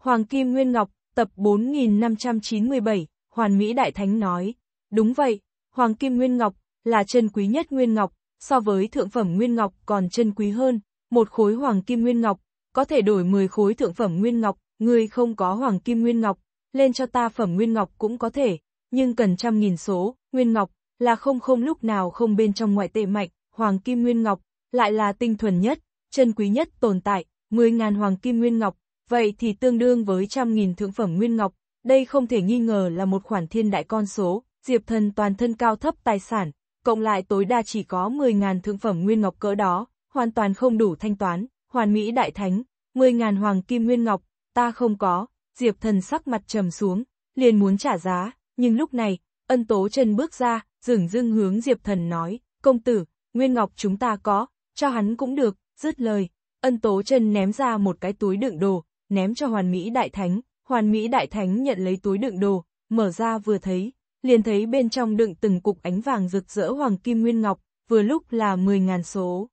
[SPEAKER 1] Hoàng Kim Nguyên Ngọc, tập 4597, Hoàn Mỹ Đại Thánh nói, đúng vậy, Hoàng Kim Nguyên Ngọc, là chân quý nhất Nguyên Ngọc, so với thượng phẩm Nguyên Ngọc còn chân quý hơn, một khối Hoàng Kim Nguyên Ngọc, có thể đổi 10 khối thượng phẩm Nguyên Ngọc, ngươi không có Hoàng Kim Nguyên Ngọc, lên cho ta phẩm nguyên ngọc cũng có thể, nhưng cần trăm nghìn số, nguyên ngọc, là không không lúc nào không bên trong ngoại tệ mạnh, hoàng kim nguyên ngọc, lại là tinh thuần nhất, chân quý nhất tồn tại, 10.000 hoàng kim nguyên ngọc, vậy thì tương đương với trăm nghìn thượng phẩm nguyên ngọc, đây không thể nghi ngờ là một khoản thiên đại con số, diệp thần toàn thân cao thấp tài sản, cộng lại tối đa chỉ có 10.000 thượng phẩm nguyên ngọc cỡ đó, hoàn toàn không đủ thanh toán, hoàn mỹ đại thánh, 10.000 hoàng kim nguyên ngọc, ta không có, Diệp thần sắc mặt trầm xuống, liền muốn trả giá, nhưng lúc này, ân tố chân bước ra, dừng dưng hướng Diệp thần nói, công tử, Nguyên Ngọc chúng ta có, cho hắn cũng được, dứt lời, ân tố chân ném ra một cái túi đựng đồ, ném cho hoàn mỹ đại thánh, hoàn mỹ đại thánh nhận lấy túi đựng đồ, mở ra vừa thấy, liền thấy bên trong đựng từng cục ánh vàng rực rỡ hoàng kim Nguyên Ngọc, vừa lúc là 10.000 số.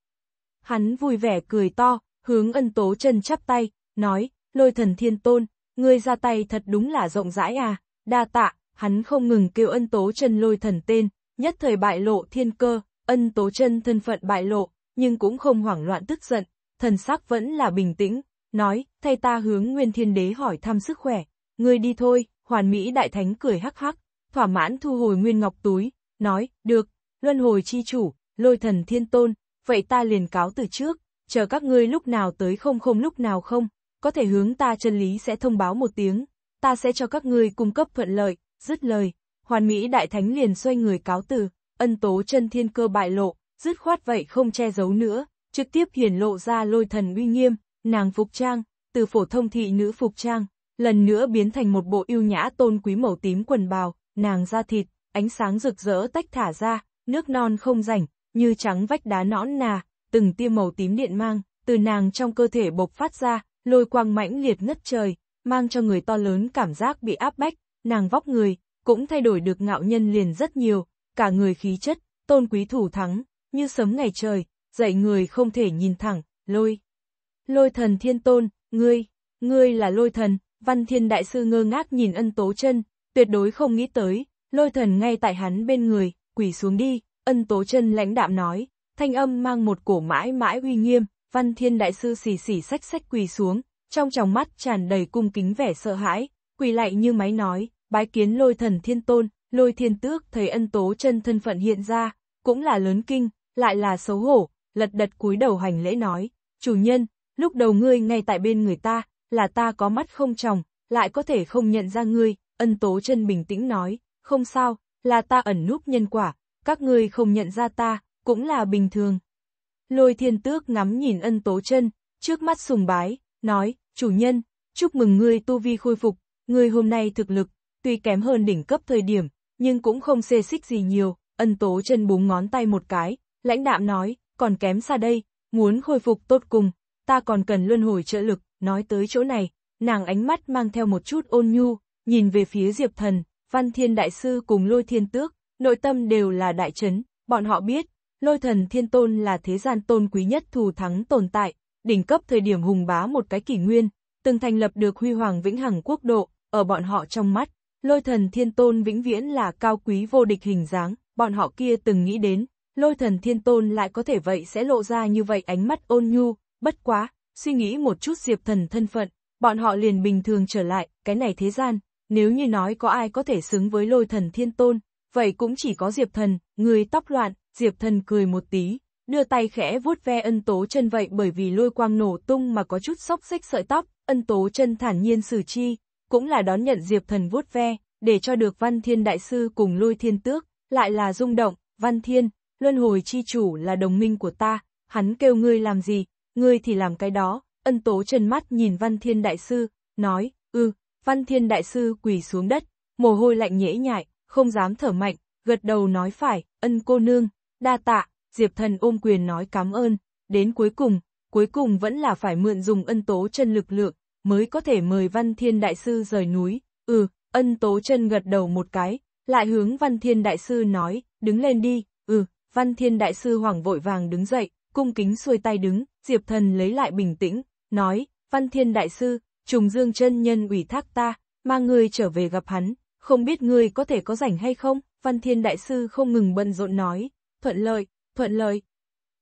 [SPEAKER 1] Hắn vui vẻ cười to, hướng ân tố chân chắp tay, nói, lôi thần thiên tôn, ngươi ra tay thật đúng là rộng rãi à, đa tạ, hắn không ngừng kêu ân tố chân lôi thần tên, nhất thời bại lộ thiên cơ, ân tố chân thân phận bại lộ, nhưng cũng không hoảng loạn tức giận, thần sắc vẫn là bình tĩnh, nói, thay ta hướng nguyên thiên đế hỏi thăm sức khỏe, ngươi đi thôi, hoàn mỹ đại thánh cười hắc hắc, thỏa mãn thu hồi nguyên ngọc túi, nói, được, luân hồi chi chủ, lôi thần thiên tôn, vậy ta liền cáo từ trước, chờ các ngươi lúc nào tới không không lúc nào không có thể hướng ta chân lý sẽ thông báo một tiếng, ta sẽ cho các ngươi cung cấp thuận lợi, dứt lời. Hoàn Mỹ Đại Thánh liền xoay người cáo từ, ân tố chân thiên cơ bại lộ, dứt khoát vậy không che giấu nữa, trực tiếp hiển lộ ra lôi thần uy nghiêm, nàng phục trang, từ phổ thông thị nữ phục trang, lần nữa biến thành một bộ yêu nhã tôn quý màu tím quần bào, nàng ra thịt, ánh sáng rực rỡ tách thả ra, nước non không rảnh, như trắng vách đá nõn nà, từng tia màu tím điện mang, từ nàng trong cơ thể bộc phát ra, lôi quang mãnh liệt ngất trời, mang cho người to lớn cảm giác bị áp bách, nàng vóc người, cũng thay đổi được ngạo nhân liền rất nhiều, cả người khí chất, tôn quý thủ thắng, như sớm ngày trời, dạy người không thể nhìn thẳng, lôi. Lôi thần thiên tôn, ngươi, ngươi là lôi thần, văn thiên đại sư ngơ ngác nhìn ân tố chân, tuyệt đối không nghĩ tới, lôi thần ngay tại hắn bên người, quỳ xuống đi, ân tố chân lãnh đạm nói, thanh âm mang một cổ mãi mãi uy nghiêm, văn thiên đại sư xỉ xỉ sách sách quỳ xuống, trong tròng mắt tràn đầy cung kính vẻ sợ hãi, quỳ lại như máy nói, bái kiến lôi thần thiên tôn, lôi thiên tước thấy ân tố chân thân phận hiện ra, cũng là lớn kinh, lại là xấu hổ, lật đật cúi đầu hành lễ nói, chủ nhân, lúc đầu ngươi ngay tại bên người ta, là ta có mắt không tròng, lại có thể không nhận ra ngươi, ân tố chân bình tĩnh nói, không sao, là ta ẩn núp nhân quả, các ngươi không nhận ra ta, cũng là bình thường, Lôi thiên tước ngắm nhìn ân tố chân, trước mắt sùng bái, nói, chủ nhân, chúc mừng ngươi tu vi khôi phục, ngươi hôm nay thực lực, tuy kém hơn đỉnh cấp thời điểm, nhưng cũng không xê xích gì nhiều, ân tố chân búng ngón tay một cái, lãnh đạm nói, còn kém xa đây, muốn khôi phục tốt cùng, ta còn cần luân hồi trợ lực, nói tới chỗ này, nàng ánh mắt mang theo một chút ôn nhu, nhìn về phía Diệp Thần, Văn Thiên Đại Sư cùng Lôi Thiên Tước, nội tâm đều là đại chấn, bọn họ biết, lôi thần thiên tôn là thế gian tôn quý nhất thù thắng tồn tại, đỉnh cấp thời điểm hùng bá một cái kỷ nguyên, từng thành lập được huy hoàng vĩnh hằng quốc độ, ở bọn họ trong mắt, lôi thần thiên tôn vĩnh viễn là cao quý vô địch hình dáng, bọn họ kia từng nghĩ đến, lôi thần thiên tôn lại có thể vậy sẽ lộ ra như vậy ánh mắt ôn nhu, bất quá, suy nghĩ một chút diệp thần thân phận, bọn họ liền bình thường trở lại, cái này thế gian, nếu như nói có ai có thể xứng với lôi thần thiên tôn, vậy cũng chỉ có diệp thần, người tóc loạn, Diệp thần cười một tí, đưa tay khẽ vuốt ve ân tố chân vậy bởi vì lôi quang nổ tung mà có chút xốc xích sợi tóc, ân tố chân thản nhiên xử chi, cũng là đón nhận diệp thần vuốt ve, để cho được văn thiên đại sư cùng lôi thiên tước, lại là rung động, văn thiên, luân hồi chi chủ là đồng minh của ta, hắn kêu ngươi làm gì, ngươi thì làm cái đó, ân tố chân mắt nhìn văn thiên đại sư, nói, ư ừ, văn thiên đại sư quỳ xuống đất, mồ hôi lạnh nhễ nhại, không dám thở mạnh, gật đầu nói phải, ân cô nương, đa tạ, Diệp Thần ôm quyền nói cảm ơn, đến cuối cùng, cuối cùng vẫn là phải mượn dùng ân tố chân lực lượng, mới có thể mời Văn Thiên Đại Sư rời núi, ừ, ân tố chân gật đầu một cái, lại hướng Văn Thiên Đại Sư nói, đứng lên đi, ừ, Văn Thiên Đại Sư hoảng vội vàng đứng dậy, cung kính xuôi tay đứng, Diệp Thần lấy lại bình tĩnh, nói, Văn Thiên Đại Sư, trùng dương chân nhân ủy thác ta, mang người trở về gặp hắn, không biết người có thể có rảnh hay không, Văn Thiên Đại Sư không ngừng bận rộn nói, thuận lợi, thuận lợi.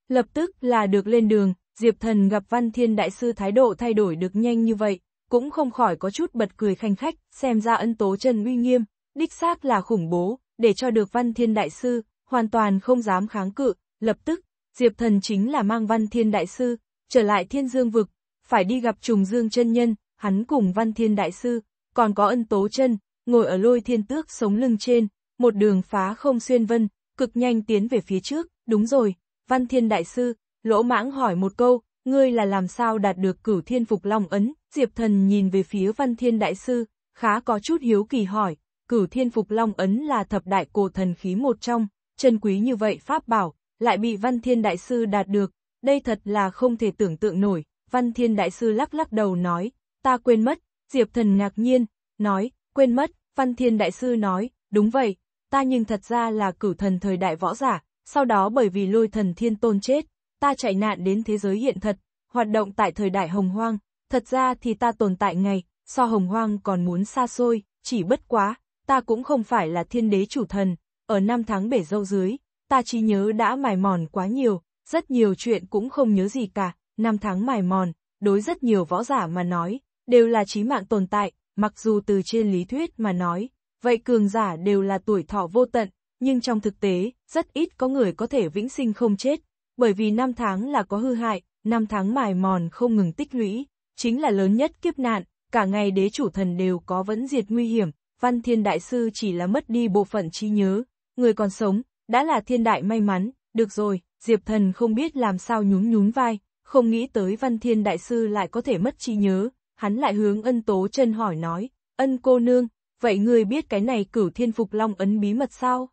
[SPEAKER 1] Lập tức là được lên đường, Diệp Thần gặp Văn Thiên Đại Sư thái độ thay đổi được nhanh như vậy, cũng không khỏi có chút bật cười khanh khách, xem ra ân tố chân uy nghiêm, đích xác là khủng bố, để cho được Văn Thiên Đại Sư, hoàn toàn không dám kháng cự, lập tức, Diệp Thần chính là mang Văn Thiên Đại Sư, trở lại Thiên Dương Vực, phải đi gặp Trùng Dương chân Nhân, hắn cùng Văn Thiên Đại Sư, còn có ân tố chân, ngồi ở lôi thiên tước sống lưng trên, một đường phá không xuyên vân, cực nhanh tiến về phía trước, đúng rồi, Văn Thiên Đại Sư, lỗ mãng hỏi một câu, ngươi là làm sao đạt được cửu thiên phục long ấn, Diệp Thần nhìn về phía Văn Thiên Đại Sư, khá có chút hiếu kỳ hỏi, cửu thiên phục long ấn là thập đại cổ thần khí một trong, chân quý như vậy Pháp bảo, lại bị Văn Thiên Đại Sư đạt được, đây thật là không thể tưởng tượng nổi, Văn Thiên Đại Sư lắc lắc đầu nói, ta quên mất, Diệp Thần ngạc nhiên, nói, quên mất, Văn Thiên Đại Sư nói, đúng vậy, ta nhưng thật ra là cửu thần thời đại võ giả, sau đó bởi vì lôi thần thiên tôn chết, ta chạy nạn đến thế giới hiện thật, hoạt động tại thời đại hồng hoang, thật ra thì ta tồn tại ngày, so hồng hoang còn muốn xa xôi, chỉ bất quá, ta cũng không phải là thiên đế chủ thần, ở năm tháng bể dâu dưới, ta chỉ nhớ đã mài mòn quá nhiều, rất nhiều chuyện cũng không nhớ gì cả, năm tháng mài mòn, đối rất nhiều võ giả mà nói, đều là chí mạng tồn tại, mặc dù từ trên lý thuyết mà nói, Vậy cường giả đều là tuổi thọ vô tận, nhưng trong thực tế, rất ít có người có thể vĩnh sinh không chết, bởi vì năm tháng là có hư hại, năm tháng mài mòn không ngừng tích lũy, chính là lớn nhất kiếp nạn, cả ngày đế chủ thần đều có vẫn diệt nguy hiểm, văn thiên đại sư chỉ là mất đi bộ phận trí nhớ, người còn sống, đã là thiên đại may mắn, được rồi, diệp thần không biết làm sao nhún nhún vai, không nghĩ tới văn thiên đại sư lại có thể mất trí nhớ, hắn lại hướng ân tố chân hỏi nói, ân cô nương, vậy ngươi biết cái này cửu thiên phục long ấn bí mật sao?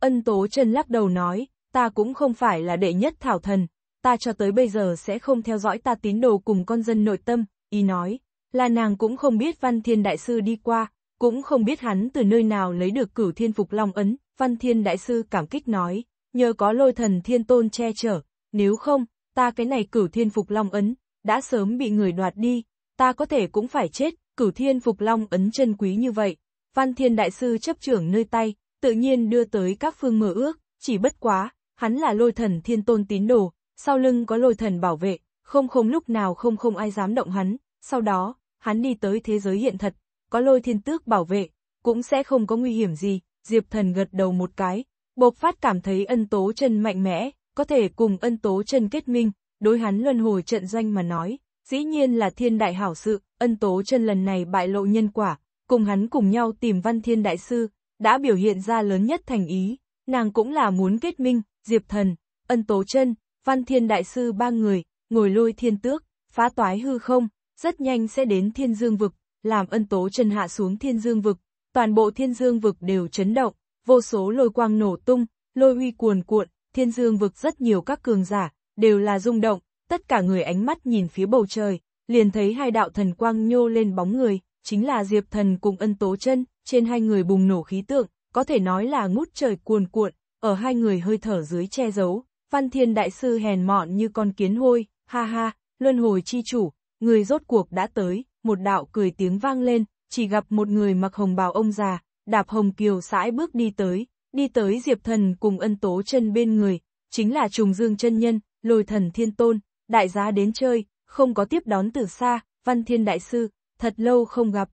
[SPEAKER 1] Ân Tố chân lắc đầu nói, ta cũng không phải là đệ nhất thảo thần, ta cho tới bây giờ sẽ không theo dõi ta tín đồ cùng con dân nội tâm, ý nói, là nàng cũng không biết Văn Thiên Đại Sư đi qua, cũng không biết hắn từ nơi nào lấy được cửu thiên phục long ấn, Văn Thiên Đại Sư cảm kích nói, nhờ có lôi thần thiên tôn che chở, nếu không, ta cái này cửu thiên phục long ấn, đã sớm bị người đoạt đi, ta có thể cũng phải chết, cửu thiên phục long ấn chân quý như vậy, văn thiên đại sư chấp trưởng nơi tay, tự nhiên đưa tới các phương mơ ước, chỉ bất quá, hắn là lôi thần thiên tôn tín đồ, sau lưng có lôi thần bảo vệ, không không lúc nào không không ai dám động hắn, sau đó, hắn đi tới thế giới hiện thật, có lôi thiên tước bảo vệ, cũng sẽ không có nguy hiểm gì, Diệp thần gật đầu một cái, bộc phát cảm thấy ân tố chân mạnh mẽ, có thể cùng ân tố chân kết minh, đối hắn luân hồi trận doanh mà nói, Dĩ nhiên là thiên đại hảo sự, ân tố chân lần này bại lộ nhân quả, cùng hắn cùng nhau tìm văn thiên đại sư, đã biểu hiện ra lớn nhất thành ý, nàng cũng là muốn kết minh, diệp thần, ân tố chân, văn thiên đại sư ba người, ngồi lôi thiên tước, phá toái hư không, rất nhanh sẽ đến thiên dương vực, làm ân tố chân hạ xuống thiên dương vực, toàn bộ thiên dương vực đều chấn động, vô số lôi quang nổ tung, lôi huy cuồn cuộn, thiên dương vực rất nhiều các cường giả, đều là rung động, tất cả người ánh mắt nhìn phía bầu trời, liền thấy hai đạo thần quang nhô lên bóng người, chính là Diệp Thần cùng ân tố chân, trên hai người bùng nổ khí tượng, có thể nói là ngút trời cuồn cuộn, ở hai người hơi thở dưới che giấu, văn thiên đại sư hèn mọn như con kiến hôi, ha ha, luân hồi chi chủ, người rốt cuộc đã tới, một đạo cười tiếng vang lên, chỉ gặp một người mặc hồng bào ông già, đạp hồng kiều sãi bước đi tới, đi tới Diệp Thần cùng ân tố chân bên người, chính là trùng dương chân nhân, lôi thần thiên tôn, đại giá đến chơi, không có tiếp đón từ xa, văn thiên đại sư, thật lâu không gặp.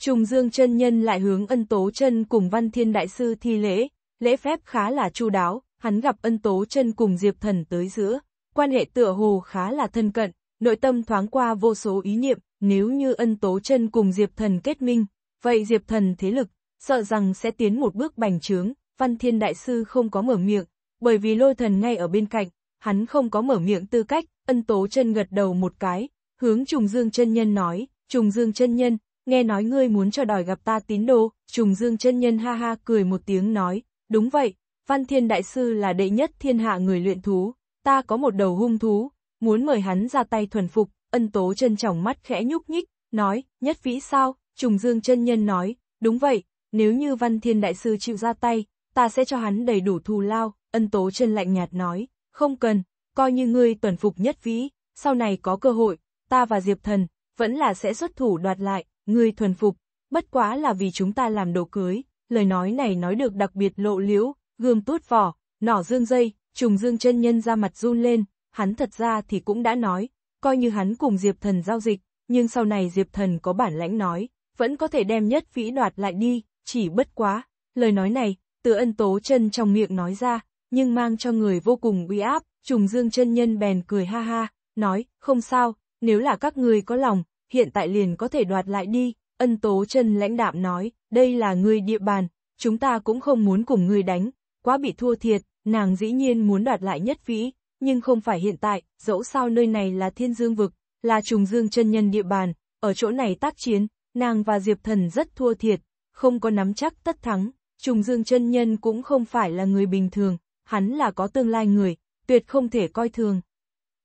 [SPEAKER 1] Trùng dương chân nhân lại hướng ân tố chân cùng văn thiên đại sư thi lễ, lễ phép khá là chu đáo, hắn gặp ân tố chân cùng diệp thần tới giữa, quan hệ tựa hồ khá là thân cận, nội tâm thoáng qua vô số ý niệm, nếu như ân tố chân cùng diệp thần kết minh, vậy diệp thần thế lực, sợ rằng sẽ tiến một bước bành trướng, văn thiên đại sư không có mở miệng, bởi vì lôi thần ngay ở bên cạnh, hắn không có mở miệng tư cách, ân tố chân gật đầu một cái, hướng trùng dương chân nhân nói, trùng dương chân nhân, nghe nói ngươi muốn cho đòi gặp ta tín đồ, trùng dương chân nhân ha ha cười một tiếng nói, đúng vậy, văn thiên đại sư là đệ nhất thiên hạ người luyện thú, ta có một đầu hung thú, muốn mời hắn ra tay thuần phục, ân tố chân trọng mắt khẽ nhúc nhích, nói, nhất vĩ sao, trùng dương chân nhân nói, đúng vậy, nếu như văn thiên đại sư chịu ra tay, ta sẽ cho hắn đầy đủ thù lao, ân tố chân lạnh nhạt nói, không cần, coi như ngươi tuần phục nhất vĩ, sau này có cơ hội, ta và Diệp Thần, vẫn là sẽ xuất thủ đoạt lại, ngươi thuần phục, bất quá là vì chúng ta làm đồ cưới, lời nói này nói được đặc biệt lộ liễu, gươm tuốt vỏ, nỏ dương dây, trùng dương chân nhân ra mặt run lên, hắn thật ra thì cũng đã nói, coi như hắn cùng Diệp Thần giao dịch, nhưng sau này Diệp Thần có bản lãnh nói, vẫn có thể đem nhất vĩ đoạt lại đi, chỉ bất quá, lời nói này, từ ân tố chân trong miệng nói ra, nhưng mang cho người vô cùng uy áp, trùng dương chân nhân bèn cười ha ha, nói, không sao, nếu là các người có lòng, hiện tại liền có thể đoạt lại đi, ân tố chân lãnh đạm nói, đây là người địa bàn, chúng ta cũng không muốn cùng người đánh, quá bị thua thiệt, nàng dĩ nhiên muốn đoạt lại nhất vĩ, nhưng không phải hiện tại, dẫu sao nơi này là thiên dương vực, là trùng dương chân nhân địa bàn, ở chỗ này tác chiến, nàng và Diệp Thần rất thua thiệt, không có nắm chắc tất thắng, trùng dương chân nhân cũng không phải là người bình thường, hắn là có tương lai người, tuyệt không thể coi thường.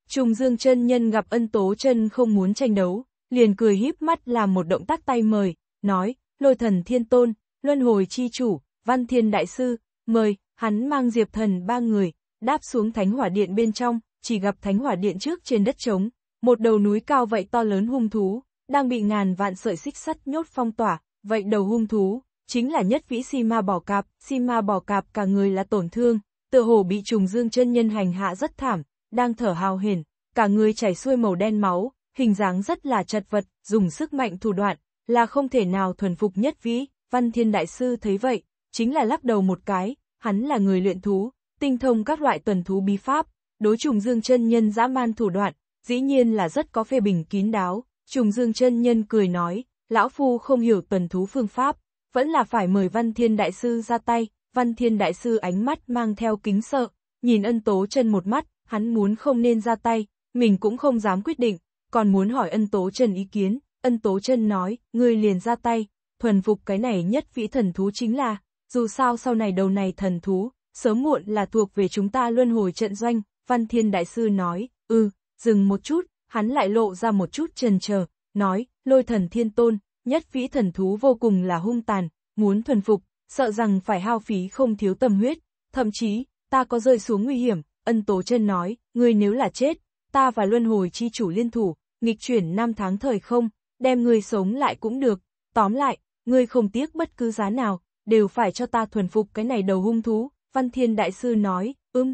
[SPEAKER 1] Trùng Dương chân nhân gặp ân tố chân không muốn tranh đấu, liền cười híp mắt làm một động tác tay mời, nói, lôi thần thiên tôn, luân hồi chi chủ, văn thiên đại sư, mời, hắn mang diệp thần ba người, đáp xuống thánh hỏa điện bên trong, chỉ gặp thánh hỏa điện trước trên đất trống, một đầu núi cao vậy to lớn hung thú, đang bị ngàn vạn sợi xích sắt nhốt phong tỏa, vậy đầu hung thú, chính là nhất vĩ si ma bỏ cạp, si ma bỏ cạp cả người là tổn thương, tựa hồ bị trùng dương chân nhân hành hạ rất thảm, đang thở hào hển, cả người chảy xuôi màu đen máu, hình dáng rất là chật vật, dùng sức mạnh thủ đoạn, là không thể nào thuần phục nhất vĩ, văn thiên đại sư thấy vậy, chính là lắc đầu một cái, hắn là người luyện thú, tinh thông các loại tuần thú bí pháp, đối trùng dương chân nhân dã man thủ đoạn, dĩ nhiên là rất có phê bình kín đáo, trùng dương chân nhân cười nói, lão phu không hiểu tuần thú phương pháp, vẫn là phải mời văn thiên đại sư ra tay, Văn Thiên Đại Sư ánh mắt mang theo kính sợ, nhìn ân tố chân một mắt, hắn muốn không nên ra tay, mình cũng không dám quyết định, còn muốn hỏi ân tố chân ý kiến, ân tố chân nói, ngươi liền ra tay, thuần phục cái này nhất vĩ thần thú chính là, dù sao sau này đầu này thần thú, sớm muộn là thuộc về chúng ta luân hồi trận doanh, Văn Thiên Đại Sư nói, ừ, dừng một chút, hắn lại lộ ra một chút trần chờ nói, lôi thần thiên tôn, nhất vĩ thần thú vô cùng là hung tàn, muốn thuần phục, sợ rằng phải hao phí không thiếu tâm huyết, thậm chí, ta có rơi xuống nguy hiểm, ân tố chân nói, ngươi nếu là chết, ta và luân hồi chi chủ liên thủ, nghịch chuyển năm tháng thời không, đem ngươi sống lại cũng được, tóm lại, ngươi không tiếc bất cứ giá nào, đều phải cho ta thuần phục cái này đầu hung thú, văn thiên đại sư nói, ưm.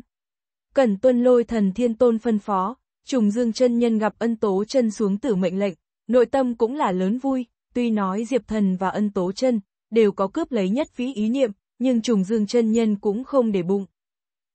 [SPEAKER 1] Cần tuân lôi thần thiên tôn phân phó, trùng dương chân nhân gặp ân tố chân xuống tử mệnh lệnh, nội tâm cũng là lớn vui, tuy nói diệp thần và ân tố chân, đều có cướp lấy nhất vĩ ý niệm, nhưng trùng dương chân nhân cũng không để bụng.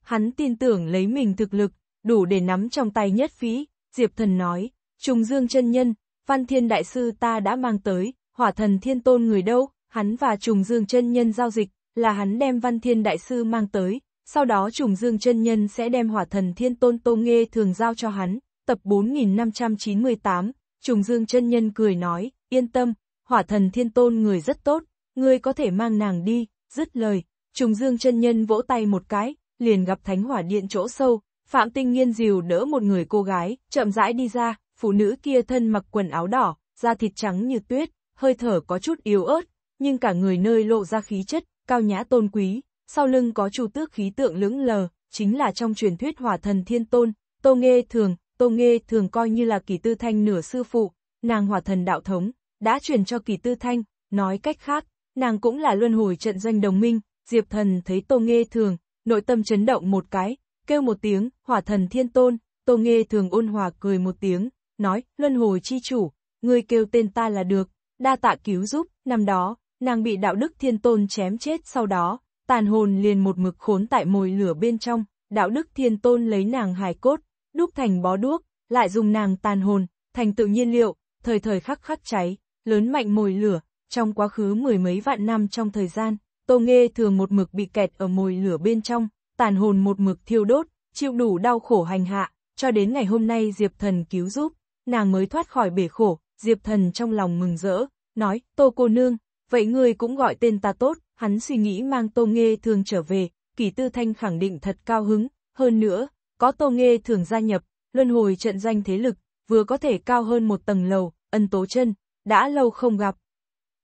[SPEAKER 1] Hắn tin tưởng lấy mình thực lực, đủ để nắm trong tay nhất phí, Diệp Thần nói, trùng dương chân nhân, văn thiên đại sư ta đã mang tới, hỏa thần thiên tôn người đâu, hắn và trùng dương chân nhân giao dịch, là hắn đem văn thiên đại sư mang tới, sau đó trùng dương chân nhân sẽ đem hỏa thần thiên tôn tô nghê thường giao cho hắn, tập 4598, trùng dương chân nhân cười nói, yên tâm, hỏa thần thiên tôn người rất tốt, ngươi có thể mang nàng đi, dứt lời, trùng dương chân nhân vỗ tay một cái, liền gặp thánh hỏa điện chỗ sâu, Phạm Tinh nghiên dìu đỡ một người cô gái, chậm rãi đi ra, phụ nữ kia thân mặc quần áo đỏ, da thịt trắng như tuyết, hơi thở có chút yếu ớt, nhưng cả người nơi lộ ra khí chất, cao nhã tôn quý, sau lưng có chu tước khí tượng lưỡng lờ, chính là trong truyền thuyết hỏa thần thiên tôn, Tô Nghê Thường, Tô Nghê Thường coi như là kỳ tư thanh nửa sư phụ, nàng hỏa thần đạo thống, đã truyền cho kỳ tư thanh, nói cách khác, nàng cũng là luân hồi trận doanh đồng minh, Diệp Thần thấy Tô Nghê Thường, nội tâm chấn động một cái, kêu một tiếng, hỏa thần thiên tôn, Tô Nghê Thường ôn hòa cười một tiếng, nói, luân hồi chi chủ, ngươi kêu tên ta là được, đa tạ cứu giúp, năm đó, nàng bị đạo đức thiên tôn chém chết sau đó, tàn hồn liền một mực khốn tại mồi lửa bên trong, đạo đức thiên tôn lấy nàng hài cốt, đúc thành bó đuốc, lại dùng nàng tàn hồn, thành tự nhiên liệu, thời thời khắc khắc cháy, lớn mạnh mồi lửa, trong quá khứ mười mấy vạn năm trong thời gian, Tô Nghê thường một mực bị kẹt ở mồi lửa bên trong, tàn hồn một mực thiêu đốt, chịu đủ đau khổ hành hạ, cho đến ngày hôm nay Diệp Thần cứu giúp, nàng mới thoát khỏi bể khổ, Diệp Thần trong lòng mừng rỡ, nói, Tô cô nương, vậy người cũng gọi tên ta tốt, hắn suy nghĩ mang Tô Nghê thường trở về, Kỳ Tư Thanh khẳng định thật cao hứng, hơn nữa, có Tô Nghê thường gia nhập, luân hồi trận danh thế lực, vừa có thể cao hơn một tầng lầu, ân tố chân, đã lâu không gặp,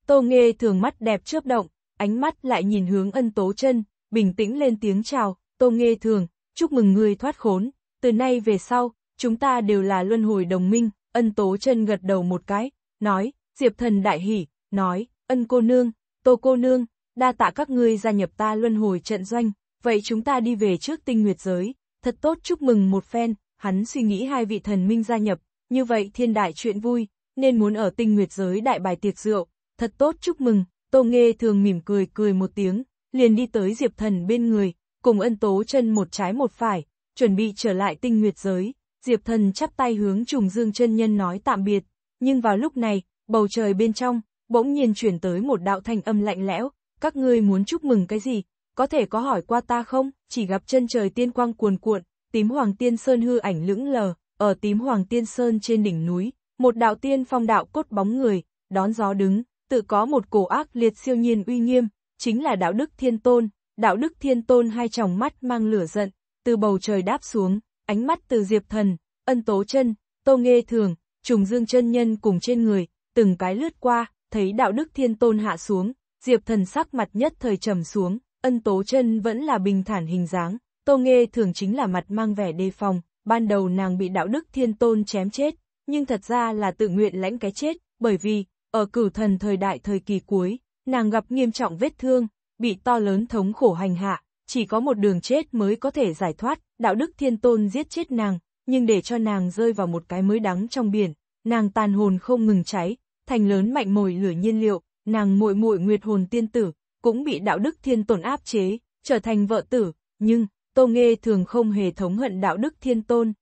[SPEAKER 1] Tô Nghê thường mắt đẹp chớp động, ánh mắt lại nhìn hướng ân tố chân, bình tĩnh lên tiếng chào, Tô Nghê thường, chúc mừng ngươi thoát khốn, từ nay về sau, chúng ta đều là luân hồi đồng minh, ân tố chân gật đầu một cái, nói, Diệp thần đại hỉ, nói, ân cô nương, Tô cô nương, đa tạ các ngươi gia nhập ta luân hồi trận doanh, vậy chúng ta đi về trước tinh nguyệt giới, thật tốt chúc mừng một phen, hắn suy nghĩ hai vị thần minh gia nhập, như vậy thiên đại chuyện vui, nên muốn ở tinh nguyệt giới đại bài tiệc rượu, thật tốt chúc mừng, Tô Nghê thường mỉm cười cười một tiếng, liền đi tới Diệp Thần bên người, cùng ân tố chân một trái một phải, chuẩn bị trở lại tinh nguyệt giới. Diệp Thần chắp tay hướng trùng dương chân nhân nói tạm biệt, nhưng vào lúc này, bầu trời bên trong, bỗng nhiên chuyển tới một đạo thanh âm lạnh lẽo, các ngươi muốn chúc mừng cái gì, có thể có hỏi qua ta không, chỉ gặp chân trời tiên quang cuồn cuộn, tím hoàng tiên sơn hư ảnh lững lờ, ở tím hoàng tiên sơn trên đỉnh núi, một đạo tiên phong đạo cốt bóng người, đón gió đứng, tự có một cổ ác liệt siêu nhiên uy nghiêm, chính là đạo đức thiên tôn, đạo đức thiên tôn hai tròng mắt mang lửa giận, từ bầu trời đáp xuống, ánh mắt từ diệp thần, ân tố chân, tô nghê thường, trùng dương chân nhân cùng trên người, từng cái lướt qua, thấy đạo đức thiên tôn hạ xuống, diệp thần sắc mặt nhất thời trầm xuống, ân tố chân vẫn là bình thản hình dáng, tô nghê thường chính là mặt mang vẻ đề phòng, ban đầu nàng bị đạo đức thiên tôn chém chết, nhưng thật ra là tự nguyện lãnh cái chết, bởi vì, ở cửu thần thời đại thời kỳ cuối, nàng gặp nghiêm trọng vết thương, bị to lớn thống khổ hành hạ, chỉ có một đường chết mới có thể giải thoát, đạo đức thiên tôn giết chết nàng, nhưng để cho nàng rơi vào một cái mới đắng trong biển, nàng tàn hồn không ngừng cháy, thành lớn mạnh mồi lửa nhiên liệu, nàng muội muội nguyệt hồn tiên tử, cũng bị đạo đức thiên tôn áp chế, trở thành vợ tử, nhưng, Tô Nghê thường không hề thống hận đạo đức thiên tôn.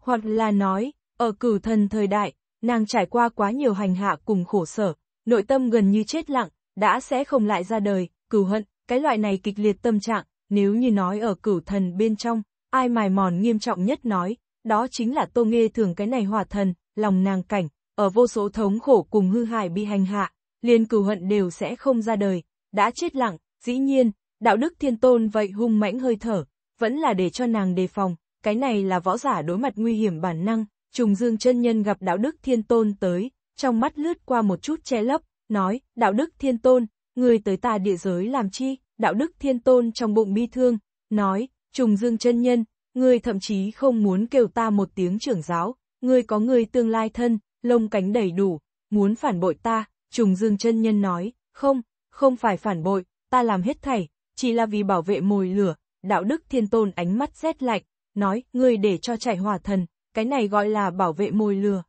[SPEAKER 1] Hoặc là nói, ở cửu thần thời đại, nàng trải qua quá nhiều hành hạ cùng khổ sở, nội tâm gần như chết lặng, đã sẽ không lại ra đời, cửu hận, cái loại này kịch liệt tâm trạng, nếu như nói ở cửu thần bên trong, ai mài mòn nghiêm trọng nhất nói, đó chính là tô nghe thường cái này hòa thần, lòng nàng cảnh, ở vô số thống khổ cùng hư hại bị hành hạ, liền cửu hận đều sẽ không ra đời, đã chết lặng, dĩ nhiên, đạo đức thiên tôn vậy hung mãnh hơi thở, vẫn là để cho nàng đề phòng, cái này là võ giả đối mặt nguy hiểm bản năng, Trùng Dương chân nhân gặp đạo đức thiên tôn tới, trong mắt lướt qua một chút che lấp, nói, đạo đức thiên tôn, người tới ta địa giới làm chi, đạo đức thiên tôn trong bụng bi thương, nói, trùng dương chân nhân, người thậm chí không muốn kêu ta một tiếng trưởng giáo, người có người tương lai thân, lông cánh đầy đủ, muốn phản bội ta, trùng dương chân nhân nói, không, không phải phản bội, ta làm hết thảy, chỉ là vì bảo vệ mồi lửa, đạo đức thiên tôn ánh mắt rét lạnh, nói, ngươi để cho chảy hỏa thần, cái này gọi là bảo vệ mồi lừa.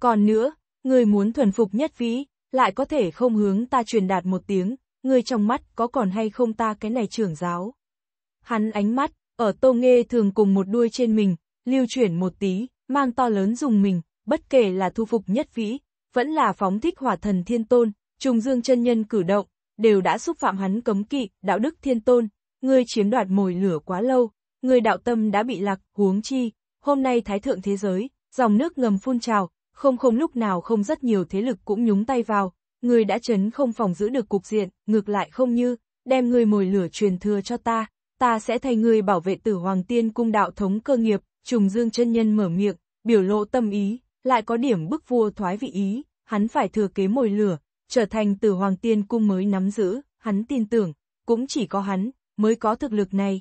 [SPEAKER 1] Còn nữa, người muốn thuần phục nhất vĩ, lại có thể không hướng ta truyền đạt một tiếng, người trong mắt có còn hay không ta cái này trưởng giáo. Hắn ánh mắt, ở tô nghe thường cùng một đuôi trên mình, lưu chuyển một tí, mang to lớn dùng mình, bất kể là thu phục nhất vĩ, vẫn là phóng thích hỏa thần thiên tôn, trùng dương chân nhân cử động, đều đã xúc phạm hắn cấm kỵ, đạo đức thiên tôn, người chiếm đoạt mồi lửa quá lâu, người đạo tâm đã bị lạc, huống chi, hôm nay thái thượng thế giới, dòng nước ngầm phun trào, không không lúc nào không rất nhiều thế lực cũng nhúng tay vào, người đã chấn không phòng giữ được cục diện, ngược lại không như, đem người mồi lửa truyền thừa cho ta, ta sẽ thay người bảo vệ tử hoàng tiên cung đạo thống cơ nghiệp, trùng dương chân nhân mở miệng, biểu lộ tâm ý, lại có điểm bức vua thoái vị ý, hắn phải thừa kế mồi lửa, trở thành tử hoàng tiên cung mới nắm giữ, hắn tin tưởng, cũng chỉ có hắn, mới có thực lực này.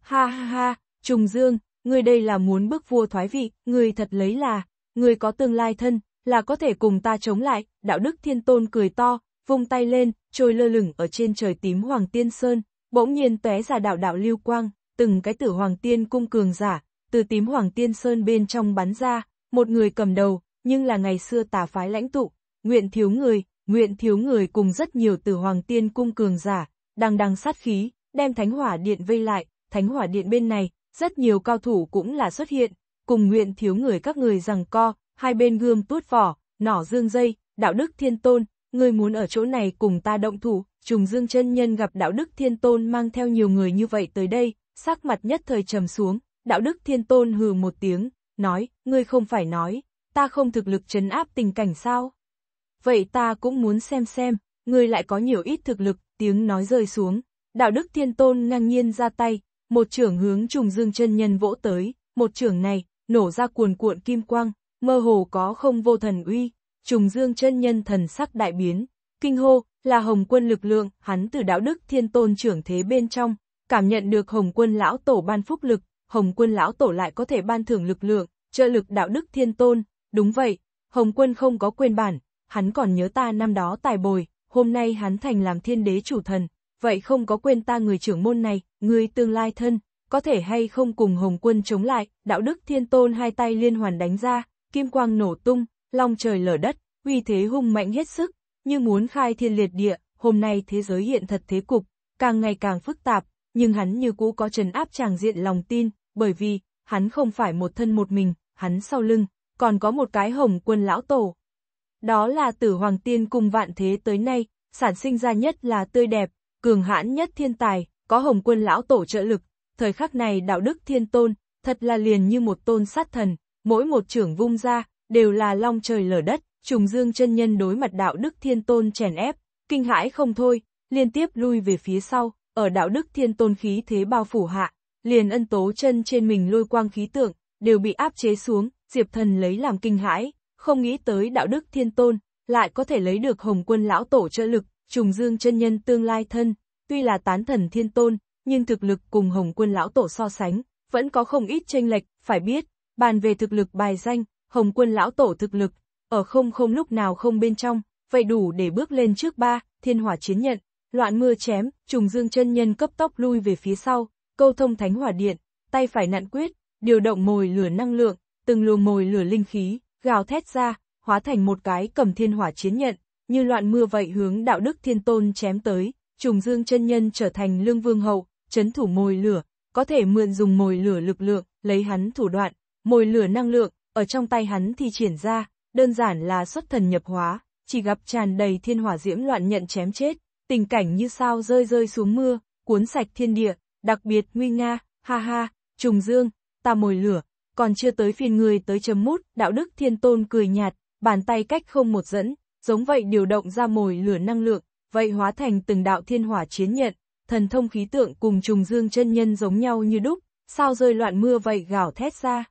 [SPEAKER 1] Ha ha ha, trùng dương, ngươi đây là muốn bức vua thoái vị, ngươi thật lấy là, ngươi có tương lai thân, là có thể cùng ta chống lại, đạo đức thiên tôn cười to, vung tay lên, trôi lơ lửng ở trên trời tím Hoàng Tiên Sơn, bỗng nhiên tóe ra đạo đạo lưu quang, từng cái tử Hoàng Tiên cung cường giả, từ tím Hoàng Tiên Sơn bên trong bắn ra, một người cầm đầu, nhưng là ngày xưa tà phái lãnh tụ, nguyện thiếu người, nguyện thiếu người cùng rất nhiều tử Hoàng Tiên cung cường giả, đang đang sát khí, đem thánh hỏa điện vây lại, thánh hỏa điện bên này, rất nhiều cao thủ cũng là xuất hiện, cùng nguyện thiếu người các người rằng co, hai bên gươm tuốt vỏ, nỏ dương dây, đạo đức thiên tôn, người muốn ở chỗ này cùng ta động thủ, trùng dương chân nhân gặp đạo đức thiên tôn mang theo nhiều người như vậy tới đây, sắc mặt nhất thời trầm xuống, đạo đức thiên tôn hừ một tiếng, nói, ngươi không phải nói, ta không thực lực trấn áp tình cảnh sao? Vậy ta cũng muốn xem xem, ngươi lại có nhiều ít thực lực, tiếng nói rơi xuống, đạo đức thiên tôn ngang nhiên ra tay, một trưởng hướng trùng dương chân nhân vỗ tới, một trưởng này, nổ ra cuồn cuộn kim quang, mơ hồ có không vô thần uy, trùng dương chân nhân thần sắc đại biến, kinh hô, là hồng quân lực lượng, hắn từ đạo đức thiên tôn trưởng thế bên trong, cảm nhận được hồng quân lão tổ ban phúc lực, hồng quân lão tổ lại có thể ban thưởng lực lượng, trợ lực đạo đức thiên tôn, đúng vậy, hồng quân không có quên bản, hắn còn nhớ ta năm đó tài bồi, hôm nay hắn thành làm thiên đế chủ thần, vậy không có quên ta người trưởng môn này, người tương lai thân, có thể hay không cùng Hồng quân chống lại, đạo đức thiên tôn hai tay liên hoàn đánh ra, kim quang nổ tung, long trời lở đất, uy thế hung mạnh hết sức, như muốn khai thiên liệt địa, hôm nay thế giới hiện thật thế cục, càng ngày càng phức tạp, nhưng hắn như cũ có trần áp tràng diện lòng tin, bởi vì, hắn không phải một thân một mình, hắn sau lưng, còn có một cái hồng quân lão tổ. Đó là tử hoàng tiên cùng vạn thế tới nay, sản sinh ra nhất là tươi đẹp, cường hãn nhất thiên tài, có hồng quân lão tổ trợ lực, thời khắc này đạo đức thiên tôn, thật là liền như một tôn sát thần, mỗi một trưởng vung ra, đều là long trời lở đất, trùng dương chân nhân đối mặt đạo đức thiên tôn chèn ép, kinh hãi không thôi, liên tiếp lui về phía sau, ở đạo đức thiên tôn khí thế bao phủ hạ, liền ân tố chân trên mình lôi quang khí tượng, đều bị áp chế xuống, diệp thần lấy làm kinh hãi, không nghĩ tới đạo đức thiên tôn, lại có thể lấy được hồng quân lão tổ trợ lực, Trùng Dương chân nhân tương lai thân, tuy là tán thần thiên tôn, nhưng thực lực cùng Hồng Quân lão tổ so sánh, vẫn có không ít chênh lệch, phải biết, bàn về thực lực bài danh, Hồng Quân lão tổ thực lực, ở không không lúc nào không bên trong, vậy đủ để bước lên trước ba, thiên hỏa chiến nhận, loạn mưa chém, trùng dương chân nhân cấp tốc lui về phía sau, câu thông thánh hỏa điện, tay phải nặn quyết, điều động mồi lửa năng lượng, từng luồng mồi lửa linh khí, gào thét ra, hóa thành một cái cầm thiên hỏa chiến nhận, như loạn mưa vậy hướng đạo đức thiên tôn chém tới, trùng dương chân nhân trở thành lương vương hậu, chấn thủ mồi lửa, có thể mượn dùng mồi lửa lực lượng, lấy hắn thủ đoạn, mồi lửa năng lượng, ở trong tay hắn thì triển ra, đơn giản là xuất thần nhập hóa, chỉ gặp tràn đầy thiên hỏa diễm loạn nhận chém chết, tình cảnh như sao rơi rơi xuống mưa, cuốn sạch thiên địa, đặc biệt nguy nga, ha ha, trùng dương, ta mồi lửa, còn chưa tới phiền người tới chấm mút, đạo đức thiên tôn cười nhạt, bàn tay cách không một dẫn, giống vậy điều động ra mồi lửa năng lượng, vậy hóa thành từng đạo thiên hỏa chiến nhận, thần thông khí tượng cùng trùng dương chân nhân giống nhau như đúc, sao rơi loạn mưa vậy gào thét ra.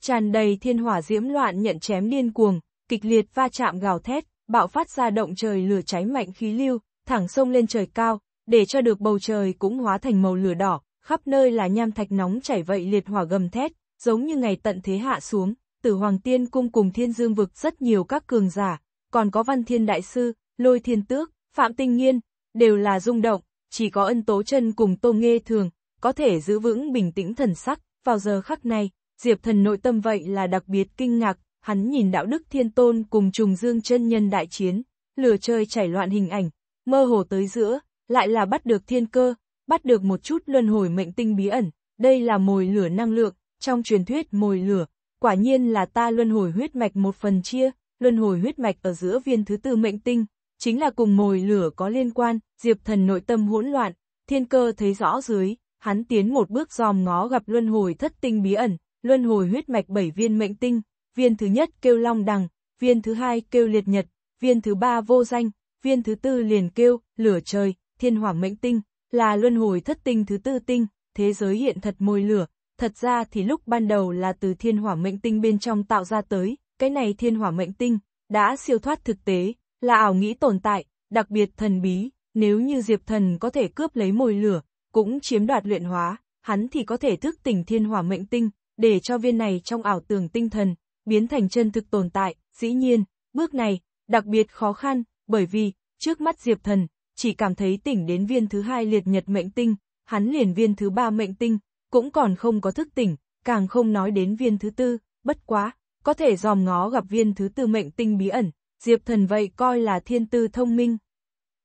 [SPEAKER 1] Tràn đầy thiên hỏa diễm loạn nhận chém điên cuồng, kịch liệt va chạm gào thét, bạo phát ra động trời lửa cháy mạnh khí lưu, thẳng sông lên trời cao, để cho được bầu trời cũng hóa thành màu lửa đỏ, khắp nơi là nham thạch nóng chảy vậy liệt hỏa gầm thét, giống như ngày tận thế hạ xuống, tử hoàng tiên cung cùng thiên dương vực rất nhiều các cường giả, còn có Văn Thiên Đại Sư, Lôi Thiên Tước, Phạm Tinh Nghiên, đều là rung động, chỉ có ân tố chân cùng tô nghe thường, có thể giữ vững bình tĩnh thần sắc, vào giờ khắc này, Diệp thần nội tâm vậy là đặc biệt kinh ngạc, hắn nhìn đạo đức thiên tôn cùng trùng dương chân nhân đại chiến, lửa chơi chảy loạn hình ảnh, mơ hồ tới giữa, lại là bắt được thiên cơ, bắt được một chút luân hồi mệnh tinh bí ẩn, đây là mồi lửa năng lượng, trong truyền thuyết mồi lửa, quả nhiên là ta luân hồi huyết mạch một phần chia, luân hồi huyết mạch ở giữa viên thứ tư mệnh tinh, chính là cùng mồi lửa có liên quan, diệp thần nội tâm hỗn loạn, thiên cơ thấy rõ dưới, hắn tiến một bước dòm ngó gặp luân hồi thất tinh bí ẩn, luân hồi huyết mạch bảy viên mệnh tinh, viên thứ nhất kêu long đằng, viên thứ hai kêu liệt nhật, viên thứ ba vô danh, viên thứ tư liền kêu, lửa trời, thiên hỏa mệnh tinh, là luân hồi thất tinh thứ tư tinh, thế giới hiện thật môi lửa, thật ra thì lúc ban đầu là từ thiên hỏa mệnh tinh bên trong tạo ra tới, cái này thiên hỏa mệnh tinh, đã siêu thoát thực tế, là ảo nghĩ tồn tại, đặc biệt thần bí, nếu như Diệp Thần có thể cướp lấy mồi lửa, cũng chiếm đoạt luyện hóa, hắn thì có thể thức tỉnh thiên hỏa mệnh tinh, để cho viên này trong ảo tưởng tinh thần, biến thành chân thực tồn tại, dĩ nhiên, bước này, đặc biệt khó khăn, bởi vì, trước mắt Diệp Thần, chỉ cảm thấy tỉnh đến viên thứ hai liệt nhật mệnh tinh, hắn liền viên thứ ba mệnh tinh, cũng còn không có thức tỉnh, càng không nói đến viên thứ tư, bất quá, có thể dòm ngó gặp viên thứ tư mệnh tinh bí ẩn, Diệp Thần vậy coi là thiên tư thông minh.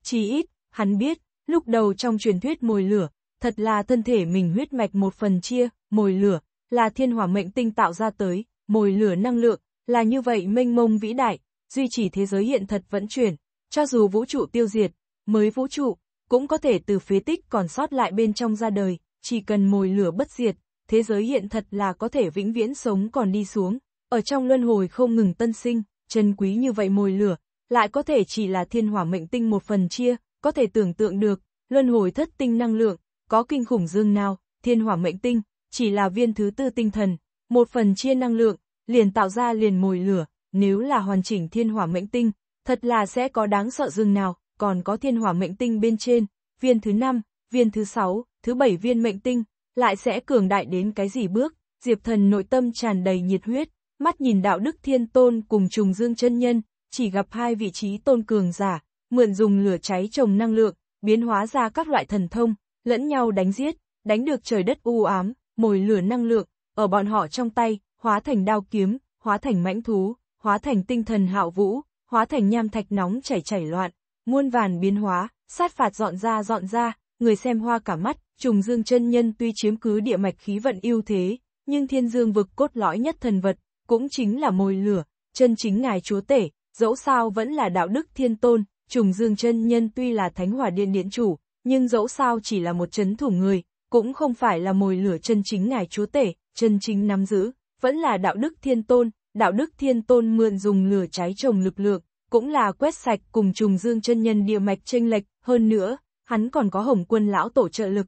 [SPEAKER 1] Chỉ ít, hắn biết, lúc đầu trong truyền thuyết mồi lửa, thật là thân thể mình huyết mạch một phần chia, mồi lửa, là thiên hỏa mệnh tinh tạo ra tới, mồi lửa năng lượng, là như vậy mênh mông vĩ đại, duy trì thế giới hiện thật vẫn chuyển, cho dù vũ trụ tiêu diệt, mới vũ trụ, cũng có thể từ phế tích còn sót lại bên trong ra đời, chỉ cần mồi lửa bất diệt, thế giới hiện thật là có thể vĩnh viễn sống còn đi xuống, ở trong luân hồi không ngừng tân sinh, chân quý như vậy mồi lửa, lại có thể chỉ là thiên hỏa mệnh tinh một phần chia, có thể tưởng tượng được, luân hồi thất tinh năng lượng, có kinh khủng dương nào, thiên hỏa mệnh tinh, chỉ là viên thứ tư tinh thần, một phần chia năng lượng, liền tạo ra liền mồi lửa, nếu là hoàn chỉnh thiên hỏa mệnh tinh, thật là sẽ có đáng sợ dương nào, còn có thiên hỏa mệnh tinh bên trên, viên thứ năm, viên thứ sáu, thứ bảy viên mệnh tinh, lại sẽ cường đại đến cái gì bước, Diệp Thần nội tâm tràn đầy nhiệt huyết, mắt nhìn đạo đức thiên tôn cùng trùng dương chân nhân, chỉ gặp hai vị trí tôn cường giả, mượn dùng lửa cháy trồng năng lượng, biến hóa ra các loại thần thông, lẫn nhau đánh giết, đánh được trời đất u ám, mồi lửa năng lượng, ở bọn họ trong tay, hóa thành đao kiếm, hóa thành mãnh thú, hóa thành tinh thần hạo vũ, hóa thành nham thạch nóng chảy chảy loạn, muôn vàn biến hóa, sát phạt dọn ra dọn ra, người xem hoa cả mắt, trùng dương chân nhân tuy chiếm cứ địa mạch khí vận ưu thế, nhưng thiên dương vực cốt lõi nhất thần vật, cũng chính là mồi lửa, chân chính ngài chúa tể, dẫu sao vẫn là đạo đức thiên tôn, trùng dương chân nhân tuy là thánh hỏa điện điện chủ, nhưng dẫu sao chỉ là một chấn thủ người, cũng không phải là mồi lửa chân chính ngài chúa tể, chân chính nắm giữ, vẫn là đạo đức thiên tôn, đạo đức thiên tôn mượn dùng lửa cháy trồng lực lượng, cũng là quét sạch cùng trùng dương chân nhân địa mạch tranh lệch, hơn nữa, hắn còn có hồng quân lão tổ trợ lực.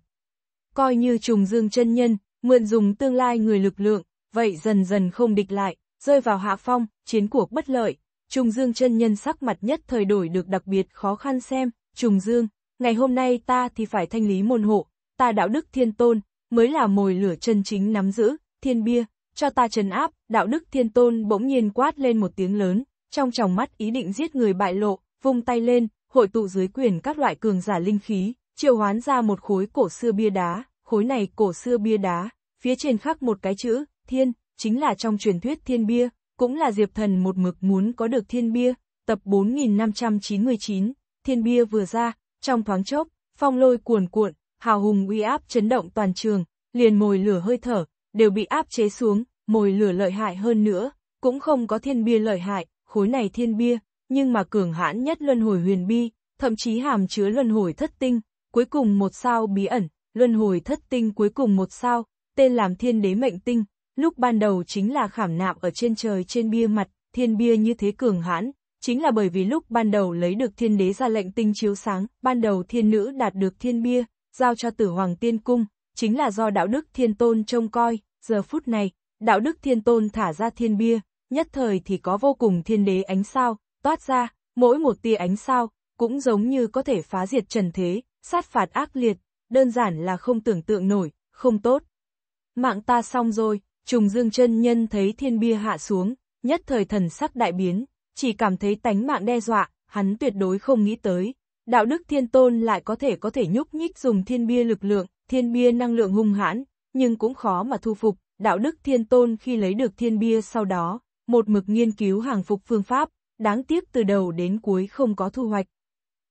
[SPEAKER 1] Coi như trùng dương chân nhân, mượn dùng tương lai người lực lượng, vậy dần dần không địch lại, rơi vào hạ phong, chiến cuộc bất lợi. Trùng Dương chân nhân sắc mặt nhất thời đổi được đặc biệt khó khăn xem, Trùng Dương, ngày hôm nay ta thì phải thanh lý môn hộ, ta đạo đức thiên tôn, mới là mồi lửa chân chính nắm giữ, thiên bia, cho ta trấn áp, đạo đức thiên tôn bỗng nhiên quát lên một tiếng lớn, trong tròng mắt ý định giết người bại lộ, vung tay lên, hội tụ dưới quyền các loại cường giả linh khí, triệu hoán ra một khối cổ xưa bia đá, khối này cổ xưa bia đá, phía trên khắc một cái chữ, thiên, chính là trong truyền thuyết thiên bia, cũng là Diệp Thần một mực muốn có được thiên bia, tập 4599, thiên bia vừa ra, trong thoáng chốc, phong lôi cuồn cuộn, hào hùng uy áp chấn động toàn trường, liền mồi lửa hơi thở, đều bị áp chế xuống, mồi lửa lợi hại hơn nữa, cũng không có thiên bia lợi hại, khối này thiên bia, nhưng mà cường hãn nhất luân hồi huyền bi, thậm chí hàm chứa luân hồi thất tinh, cuối cùng một sao bí ẩn, luân hồi thất tinh cuối cùng một sao, tên làm thiên đế mệnh tinh, Lúc ban đầu chính là khảm nạm ở trên trời trên bia mặt, thiên bia như thế cường hãn, chính là bởi vì lúc ban đầu lấy được thiên đế ra lệnh tinh chiếu sáng, ban đầu thiên nữ đạt được thiên bia, giao cho tử hoàng tiên cung, chính là do đạo đức thiên tôn trông coi, giờ phút này, đạo đức thiên tôn thả ra thiên bia, nhất thời thì có vô cùng thiên đế ánh sao, toát ra, mỗi một tia ánh sao, cũng giống như có thể phá diệt trần thế, sát phạt ác liệt, đơn giản là không tưởng tượng nổi, không tốt. Mạng ta xong rồi, Trùng Dương chân nhân thấy thiên bia hạ xuống, nhất thời thần sắc đại biến, chỉ cảm thấy tánh mạng đe dọa, hắn tuyệt đối không nghĩ tới. Đạo đức thiên tôn lại có thể có thể nhúc nhích dùng thiên bia lực lượng, thiên bia năng lượng hung hãn, nhưng cũng khó mà thu phục. Đạo đức thiên tôn khi lấy được thiên bia sau đó, một mực nghiên cứu hàng phục phương pháp, đáng tiếc từ đầu đến cuối không có thu hoạch.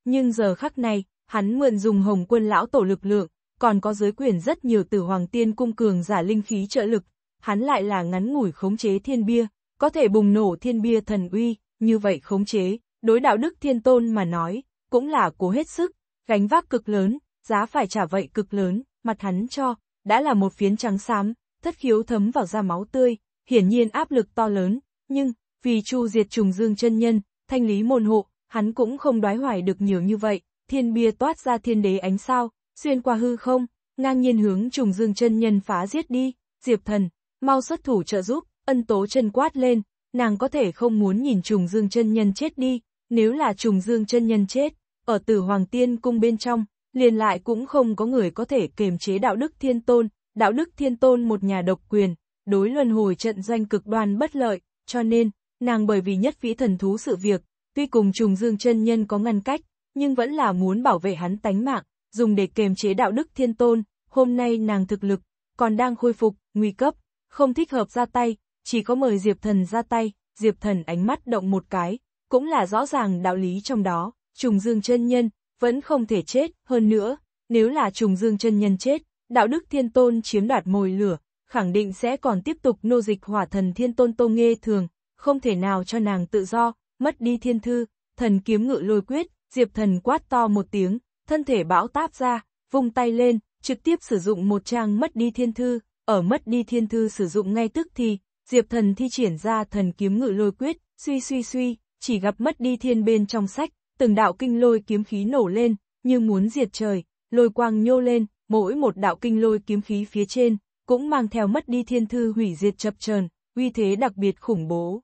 [SPEAKER 1] Nhưng giờ khắc này, hắn mượn dùng hồng quân lão tổ lực lượng, còn có giới quyền rất nhiều tử hoàng tiên cung cường giả linh khí trợ lực hắn lại là ngắn ngủi khống chế thiên bia, có thể bùng nổ thiên bia thần uy, như vậy khống chế, đối đạo đức thiên tôn mà nói, cũng là cố hết sức, gánh vác cực lớn, giá phải trả vậy cực lớn, mặt hắn cho, đã là một phiến trắng xám, thất khiếu thấm vào da máu tươi, hiển nhiên áp lực to lớn, nhưng, vì chu diệt trùng dương chân nhân, thanh lý môn hộ, hắn cũng không đoái hoài được nhiều như vậy, thiên bia toát ra thiên đế ánh sao, xuyên qua hư không, ngang nhiên hướng trùng dương chân nhân phá giết đi, diệp thần, mau xuất thủ trợ giúp, ân tố chân quát lên, nàng có thể không muốn nhìn trùng dương chân nhân chết đi, nếu là trùng dương chân nhân chết, ở tử hoàng tiên cung bên trong, liền lại cũng không có người có thể kiềm chế đạo đức thiên tôn, đạo đức thiên tôn một nhà độc quyền, đối luân hồi trận doanh cực đoan bất lợi, cho nên, nàng bởi vì nhất vĩ thần thú sự việc, tuy cùng trùng dương chân nhân có ngăn cách, nhưng vẫn là muốn bảo vệ hắn tánh mạng, dùng để kiềm chế đạo đức thiên tôn, hôm nay nàng thực lực, còn đang khôi phục, nguy cấp, không thích hợp ra tay, chỉ có mời Diệp Thần ra tay, Diệp Thần ánh mắt động một cái, cũng là rõ ràng đạo lý trong đó, trùng dương chân nhân, vẫn không thể chết, hơn nữa, nếu là trùng dương chân nhân chết, đạo đức thiên tôn chiếm đoạt mồi lửa, khẳng định sẽ còn tiếp tục nô dịch hỏa thần thiên tôn tô nghê thường, không thể nào cho nàng tự do, mất đi thiên thư, thần kiếm ngự lôi quyết, diệp thần quát to một tiếng, thân thể bão táp ra, vung tay lên, trực tiếp sử dụng một trang mất đi thiên thư, ở mất đi thiên thư sử dụng ngay tức thì, Diệp Thần thi triển ra thần kiếm ngự lôi quyết, suy suy suy, chỉ gặp mất đi thiên bên trong sách, từng đạo kinh lôi kiếm khí nổ lên, như muốn diệt trời, lôi quang nhô lên, mỗi một đạo kinh lôi kiếm khí phía trên, cũng mang theo mất đi thiên thư hủy diệt chập chờn uy thế đặc biệt khủng bố.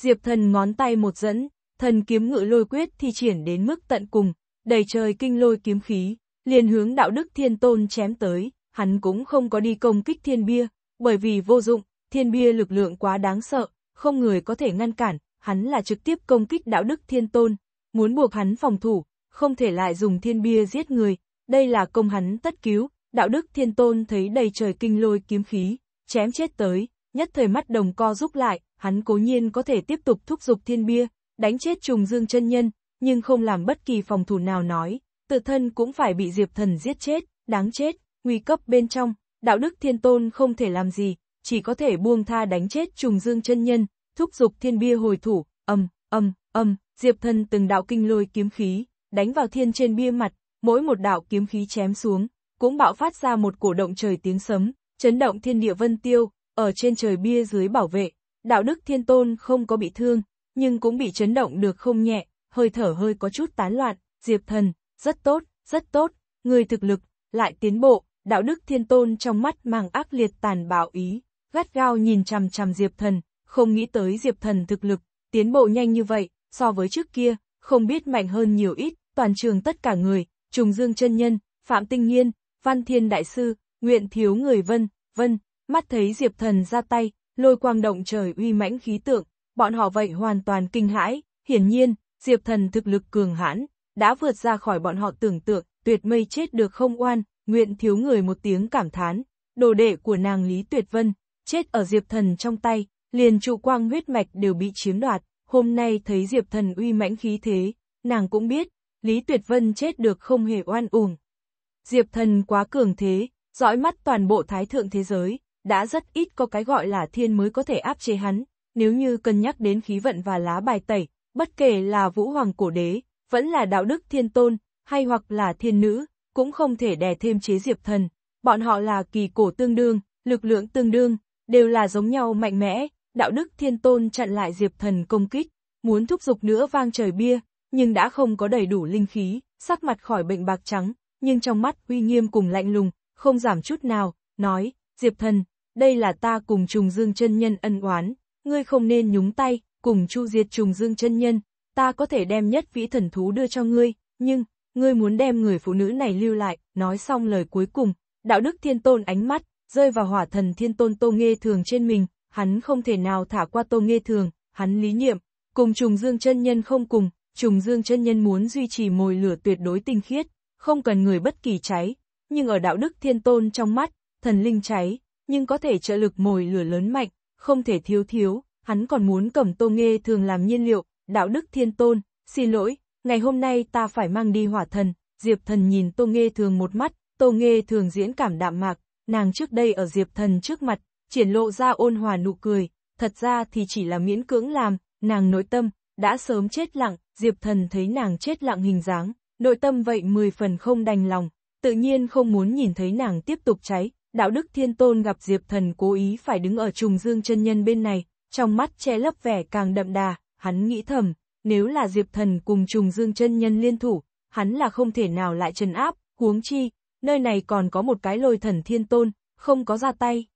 [SPEAKER 1] Diệp thần ngón tay một dẫn, thần kiếm ngự lôi quyết thi triển đến mức tận cùng, đầy trời kinh lôi kiếm khí, liền hướng đạo đức thiên tôn chém tới, hắn cũng không có đi công kích thiên bia, bởi vì vô dụng, thiên bia lực lượng quá đáng sợ, không người có thể ngăn cản, hắn là trực tiếp công kích đạo đức thiên tôn, muốn buộc hắn phòng thủ, không thể lại dùng thiên bia giết người, đây là công hắn tất cứu, đạo đức thiên tôn thấy đầy trời kinh lôi kiếm khí, chém chết tới, nhất thời mắt đồng co rút lại, hắn cố nhiên có thể tiếp tục thúc giục thiên bia, đánh chết trùng dương chân nhân, nhưng không làm bất kỳ phòng thủ nào nói, tự thân cũng phải bị diệp thần giết chết, đáng chết, nguy cấp bên trong, đạo đức thiên tôn không thể làm gì, chỉ có thể buông tha đánh chết trùng dương chân nhân, thúc giục thiên bia hồi thủ, âm, âm, âm, diệp thân từng đạo kinh lôi kiếm khí, đánh vào thiên trên bia mặt, mỗi một đạo kiếm khí chém xuống, cũng bạo phát ra một cổ động trời tiếng sấm, chấn động thiên địa vân tiêu, ở trên trời bia dưới bảo vệ, đạo đức thiên tôn không có bị thương, nhưng cũng bị chấn động được không nhẹ, hơi thở hơi có chút tán loạn, diệp thần, rất tốt, rất tốt, người thực lực, lại tiến bộ, đạo đức thiên tôn trong mắt mang ác liệt tàn bạo ý, gắt gao nhìn chằm chằm Diệp Thần, không nghĩ tới Diệp Thần thực lực, tiến bộ nhanh như vậy, so với trước kia, không biết mạnh hơn nhiều ít, toàn trường tất cả người, Trùng Dương chân nhân, Phạm Tinh Nghiên, Văn Thiên đại sư, Nguyện Thiếu người Vân, Vân, mắt thấy Diệp Thần ra tay, lôi quang động trời uy mãnh khí tượng, bọn họ vậy hoàn toàn kinh hãi, hiển nhiên, Diệp Thần thực lực cường hãn, đã vượt ra khỏi bọn họ tưởng tượng, tuyệt mây chết được không oan, Nguyện thiếu người một tiếng cảm thán, đồ đệ của nàng Lý Tuyệt Vân, chết ở Diệp Thần trong tay, liền trụ quang huyết mạch đều bị chiếm đoạt, hôm nay thấy Diệp Thần uy mãnh khí thế, nàng cũng biết, Lý Tuyệt Vân chết được không hề oan uổng. Diệp Thần quá cường thế, dõi mắt toàn bộ thái thượng thế giới, đã rất ít có cái gọi là thiên mới có thể áp chế hắn, nếu như cân nhắc đến khí vận và lá bài tẩy, bất kể là vũ hoàng cổ đế, vẫn là đạo đức thiên tôn, hay hoặc là thiên nữ, cũng không thể đè thêm chế diệp thần. Bọn họ là kỳ cổ tương đương, lực lượng tương đương, đều là giống nhau mạnh mẽ, đạo đức thiên tôn chặn lại diệp thần công kích, muốn thúc giục nữa vang trời bia, nhưng đã không có đầy đủ linh khí, sắc mặt khỏi bệnh bạc trắng, nhưng trong mắt uy nghiêm cùng lạnh lùng, không giảm chút nào, nói, diệp thần, đây là ta cùng trùng dương chân nhân ân oán, ngươi không nên nhúng tay, cùng chu diệt trùng dương chân nhân, ta có thể đem nhất vĩ thần thú đưa cho ngươi, nhưng, ngươi muốn đem người phụ nữ này lưu lại, nói xong lời cuối cùng, đạo đức thiên tôn ánh mắt, rơi vào hỏa thần thiên tôn Tô Nghê Thường trên mình, hắn không thể nào thả qua Tô Nghê Thường, hắn lý niệm, cùng trùng dương chân nhân không cùng, trùng dương chân nhân muốn duy trì mồi lửa tuyệt đối tinh khiết, không cần người bất kỳ cháy, nhưng ở đạo đức thiên tôn trong mắt, thần linh cháy, nhưng có thể trợ lực mồi lửa lớn mạnh, không thể thiếu thiếu, hắn còn muốn cầm Tô Nghê Thường làm nhiên liệu, đạo đức thiên tôn, xin lỗi, ngày hôm nay ta phải mang đi hỏa thần, Diệp thần nhìn Tô Nghê Thường một mắt, Tô Nghê Thường diễn cảm đạm mạc, nàng trước đây ở Diệp thần trước mặt, triển lộ ra ôn hòa nụ cười, thật ra thì chỉ là miễn cưỡng làm, nàng nội tâm, đã sớm chết lặng, Diệp thần thấy nàng chết lặng hình dáng, nội tâm vậy mười phần không đành lòng, tự nhiên không muốn nhìn thấy nàng tiếp tục cháy, đạo đức thiên tôn gặp Diệp thần cố ý phải đứng ở trùng dương chân nhân bên này, trong mắt che lấp vẻ càng đậm đà, hắn nghĩ thầm, nếu là Diệp Thần cùng Trùng Dương chân nhân liên thủ, hắn là không thể nào lại trần áp, huống chi, nơi này còn có một cái lôi thần thiên tôn, không có ra tay.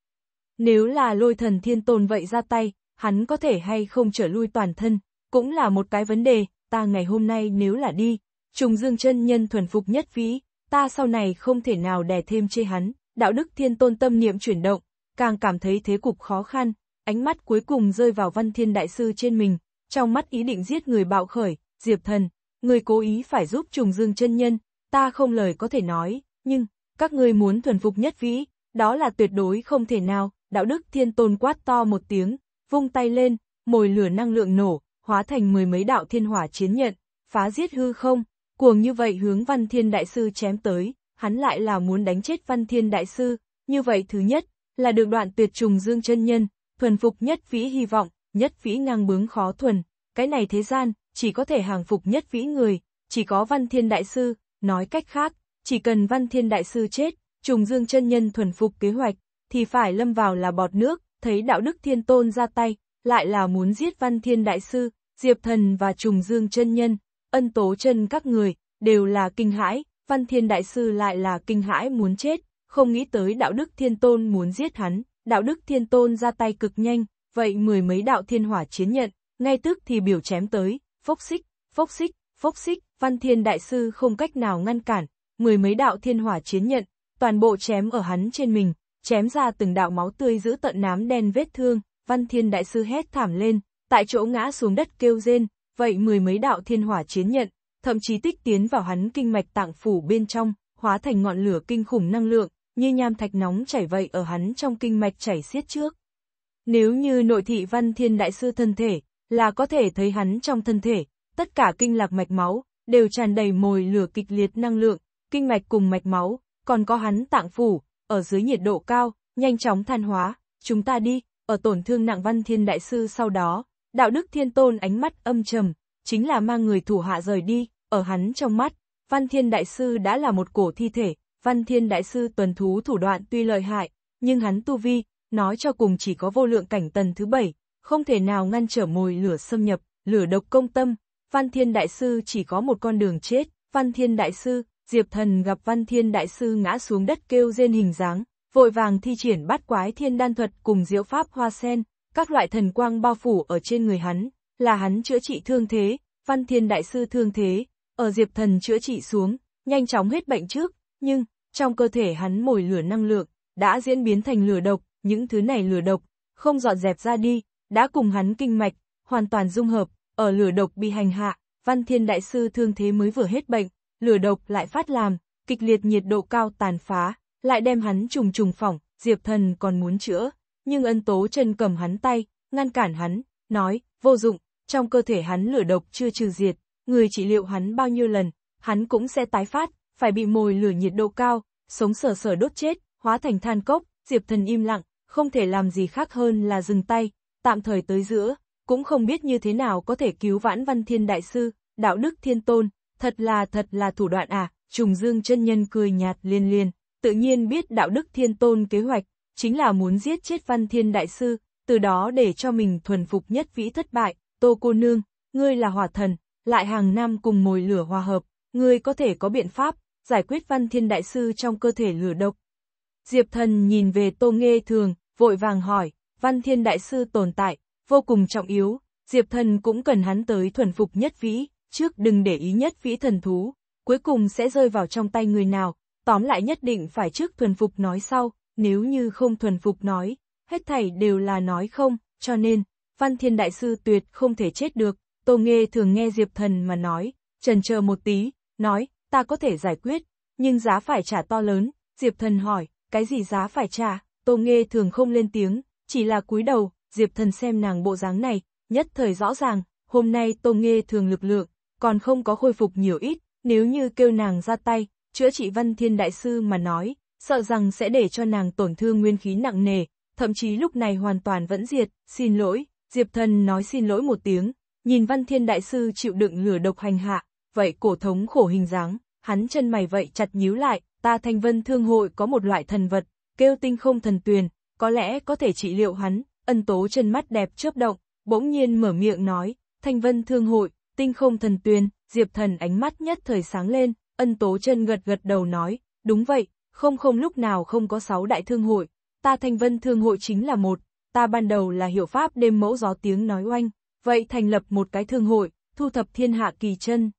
[SPEAKER 1] Nếu là lôi thần thiên tôn vậy ra tay, hắn có thể hay không trở lui toàn thân, cũng là một cái vấn đề, ta ngày hôm nay nếu là đi, trùng dương chân nhân thuần phục nhất vĩ, ta sau này không thể nào đè thêm chê hắn, đạo đức thiên tôn tâm niệm chuyển động, càng cảm thấy thế cục khó khăn, ánh mắt cuối cùng rơi vào văn thiên đại sư trên mình, trong mắt ý định giết người bạo khởi, Diệp Thần, người cố ý phải giúp trùng dương chân nhân, ta không lời có thể nói, nhưng, các ngươi muốn thuần phục nhất vĩ, đó là tuyệt đối không thể nào, đạo đức thiên tôn quát to một tiếng, vung tay lên, mồi lửa năng lượng nổ, hóa thành mười mấy đạo thiên hỏa chiến nhận, phá giết hư không, cuồng như vậy hướng văn thiên đại sư chém tới, hắn lại là muốn đánh chết văn thiên đại sư, như vậy thứ nhất, là được đoạn tuyệt trùng dương chân nhân, thuần phục nhất vĩ hy vọng, nhất vĩ ngang bướng khó thuần, cái này thế gian, chỉ có thể hàng phục nhất vĩ người, chỉ có văn thiên đại sư, nói cách khác, chỉ cần văn thiên đại sư chết, trùng dương chân nhân thuần phục kế hoạch, thì phải lâm vào là bọt nước, thấy đạo đức thiên tôn ra tay, lại là muốn giết văn thiên đại sư, diệp thần và trùng dương chân nhân, ân tố chân các người, đều là kinh hãi, văn thiên đại sư lại là kinh hãi muốn chết, không nghĩ tới đạo đức thiên tôn muốn giết hắn, đạo đức thiên tôn ra tay cực nhanh, vậy mười mấy đạo thiên hỏa chiến nhận, ngay tức thì biểu chém tới, phốc xích, phốc xích, phốc xích, văn thiên đại sư không cách nào ngăn cản, mười mấy đạo thiên hỏa chiến nhận, toàn bộ chém ở hắn trên mình, chém ra từng đạo máu tươi giữ tận nám đen vết thương, văn thiên đại sư hét thảm lên, tại chỗ ngã xuống đất kêu rên, vậy mười mấy đạo thiên hỏa chiến nhận, thậm chí tích tiến vào hắn kinh mạch tạng phủ bên trong, hóa thành ngọn lửa kinh khủng năng lượng, như nham thạch nóng chảy vậy ở hắn trong kinh mạch chảy xiết trước. Nếu như nội thị văn thiên đại sư thân thể, là có thể thấy hắn trong thân thể, tất cả kinh lạc mạch máu, đều tràn đầy mồi lửa kịch liệt năng lượng, kinh mạch cùng mạch máu, còn có hắn tạng phủ, ở dưới nhiệt độ cao, nhanh chóng than hóa, chúng ta đi, ở tổn thương nặng văn thiên đại sư sau đó, đạo đức thiên tôn ánh mắt âm trầm, chính là mang người thủ hạ rời đi, ở hắn trong mắt, văn thiên đại sư đã là một cổ thi thể, văn thiên đại sư tuần thú thủ đoạn tuy lợi hại, nhưng hắn tu vi, nói cho cùng chỉ có vô lượng cảnh tần thứ bảy, không thể nào ngăn trở mồi lửa xâm nhập, lửa độc công tâm, Văn Thiên Đại Sư chỉ có một con đường chết, Văn Thiên Đại Sư, Diệp Thần gặp Văn Thiên Đại Sư ngã xuống đất kêu rên hình dáng, vội vàng thi triển bát quái thiên đan thuật cùng diệu pháp hoa sen, các loại thần quang bao phủ ở trên người hắn, là hắn chữa trị thương thế, Văn Thiên Đại Sư thương thế, ở Diệp Thần chữa trị xuống, nhanh chóng hết bệnh trước, nhưng, trong cơ thể hắn mồi lửa năng lượng, đã diễn biến thành lửa độc, những thứ này lửa độc, không dọn dẹp ra đi, đã cùng hắn kinh mạch, hoàn toàn dung hợp, ở lửa độc bị hành hạ, văn thiên đại sư thương thế mới vừa hết bệnh, lửa độc lại phát làm, kịch liệt nhiệt độ cao tàn phá, lại đem hắn trùng trùng phỏng, diệp thần còn muốn chữa, nhưng ân tố chân cầm hắn tay, ngăn cản hắn, nói, vô dụng, trong cơ thể hắn lửa độc chưa trừ diệt, người trị liệu hắn bao nhiêu lần, hắn cũng sẽ tái phát, phải bị mồi lửa nhiệt độ cao, sống sờ sờ đốt chết, hóa thành than cốc, diệp thần im lặng, không thể làm gì khác hơn là dừng tay, tạm thời tới giữa, cũng không biết như thế nào có thể cứu vãn văn thiên đại sư, đạo đức thiên tôn, thật là thật là thủ đoạn à, trùng dương chân nhân cười nhạt liên liên, tự nhiên biết đạo đức thiên tôn kế hoạch, chính là muốn giết chết văn thiên đại sư, từ đó để cho mình thuần phục nhất vĩ thất bại, tô cô nương, ngươi là hỏa thần, lại hàng năm cùng mồi lửa hòa hợp, ngươi có thể có biện pháp, giải quyết văn thiên đại sư trong cơ thể lửa độc, Diệp thần nhìn về tô nghe thường, vội vàng hỏi, văn thiên đại sư tồn tại, vô cùng trọng yếu, Diệp thần cũng cần hắn tới thuần phục nhất vĩ, trước đừng để ý nhất vĩ thần thú, cuối cùng sẽ rơi vào trong tay người nào, tóm lại nhất định phải trước thuần phục nói sau, nếu như không thuần phục nói, hết thảy đều là nói không, cho nên, văn thiên đại sư tuyệt không thể chết được, tô nghe thường nghe Diệp thần mà nói, trần chờ một tí, nói, ta có thể giải quyết, nhưng giá phải trả to lớn, Diệp thần hỏi, cái gì giá phải trả, Tô Nghê thường không lên tiếng, chỉ là cúi đầu, Diệp Thần xem nàng bộ dáng này, nhất thời rõ ràng, hôm nay Tô Nghê thường lực lượng, còn không có khôi phục nhiều ít, nếu như kêu nàng ra tay, chữa trị văn thiên đại sư mà nói, sợ rằng sẽ để cho nàng tổn thương nguyên khí nặng nề, thậm chí lúc này hoàn toàn vẫn diệt, xin lỗi, Diệp Thần nói xin lỗi một tiếng, nhìn văn thiên đại sư chịu đựng lửa độc hành hạ, vậy cổ thống khổ hình dáng, hắn chân mày vậy chặt nhíu lại, ta thanh vân thương hội có một loại thần vật, kêu tinh không thần tuyền, có lẽ có thể trị liệu hắn, ân tố chân mắt đẹp chớp động, bỗng nhiên mở miệng nói, thanh vân thương hội, tinh không thần tuyền, diệp thần ánh mắt nhất thời sáng lên, ân tố chân gật gật đầu nói, đúng vậy, không không lúc nào không có sáu đại thương hội, ta thanh vân thương hội chính là một, ta ban đầu là hiểu pháp đêm mẫu gió tiếng nói oanh, vậy thành lập một cái thương hội, thu thập thiên hạ kỳ chân,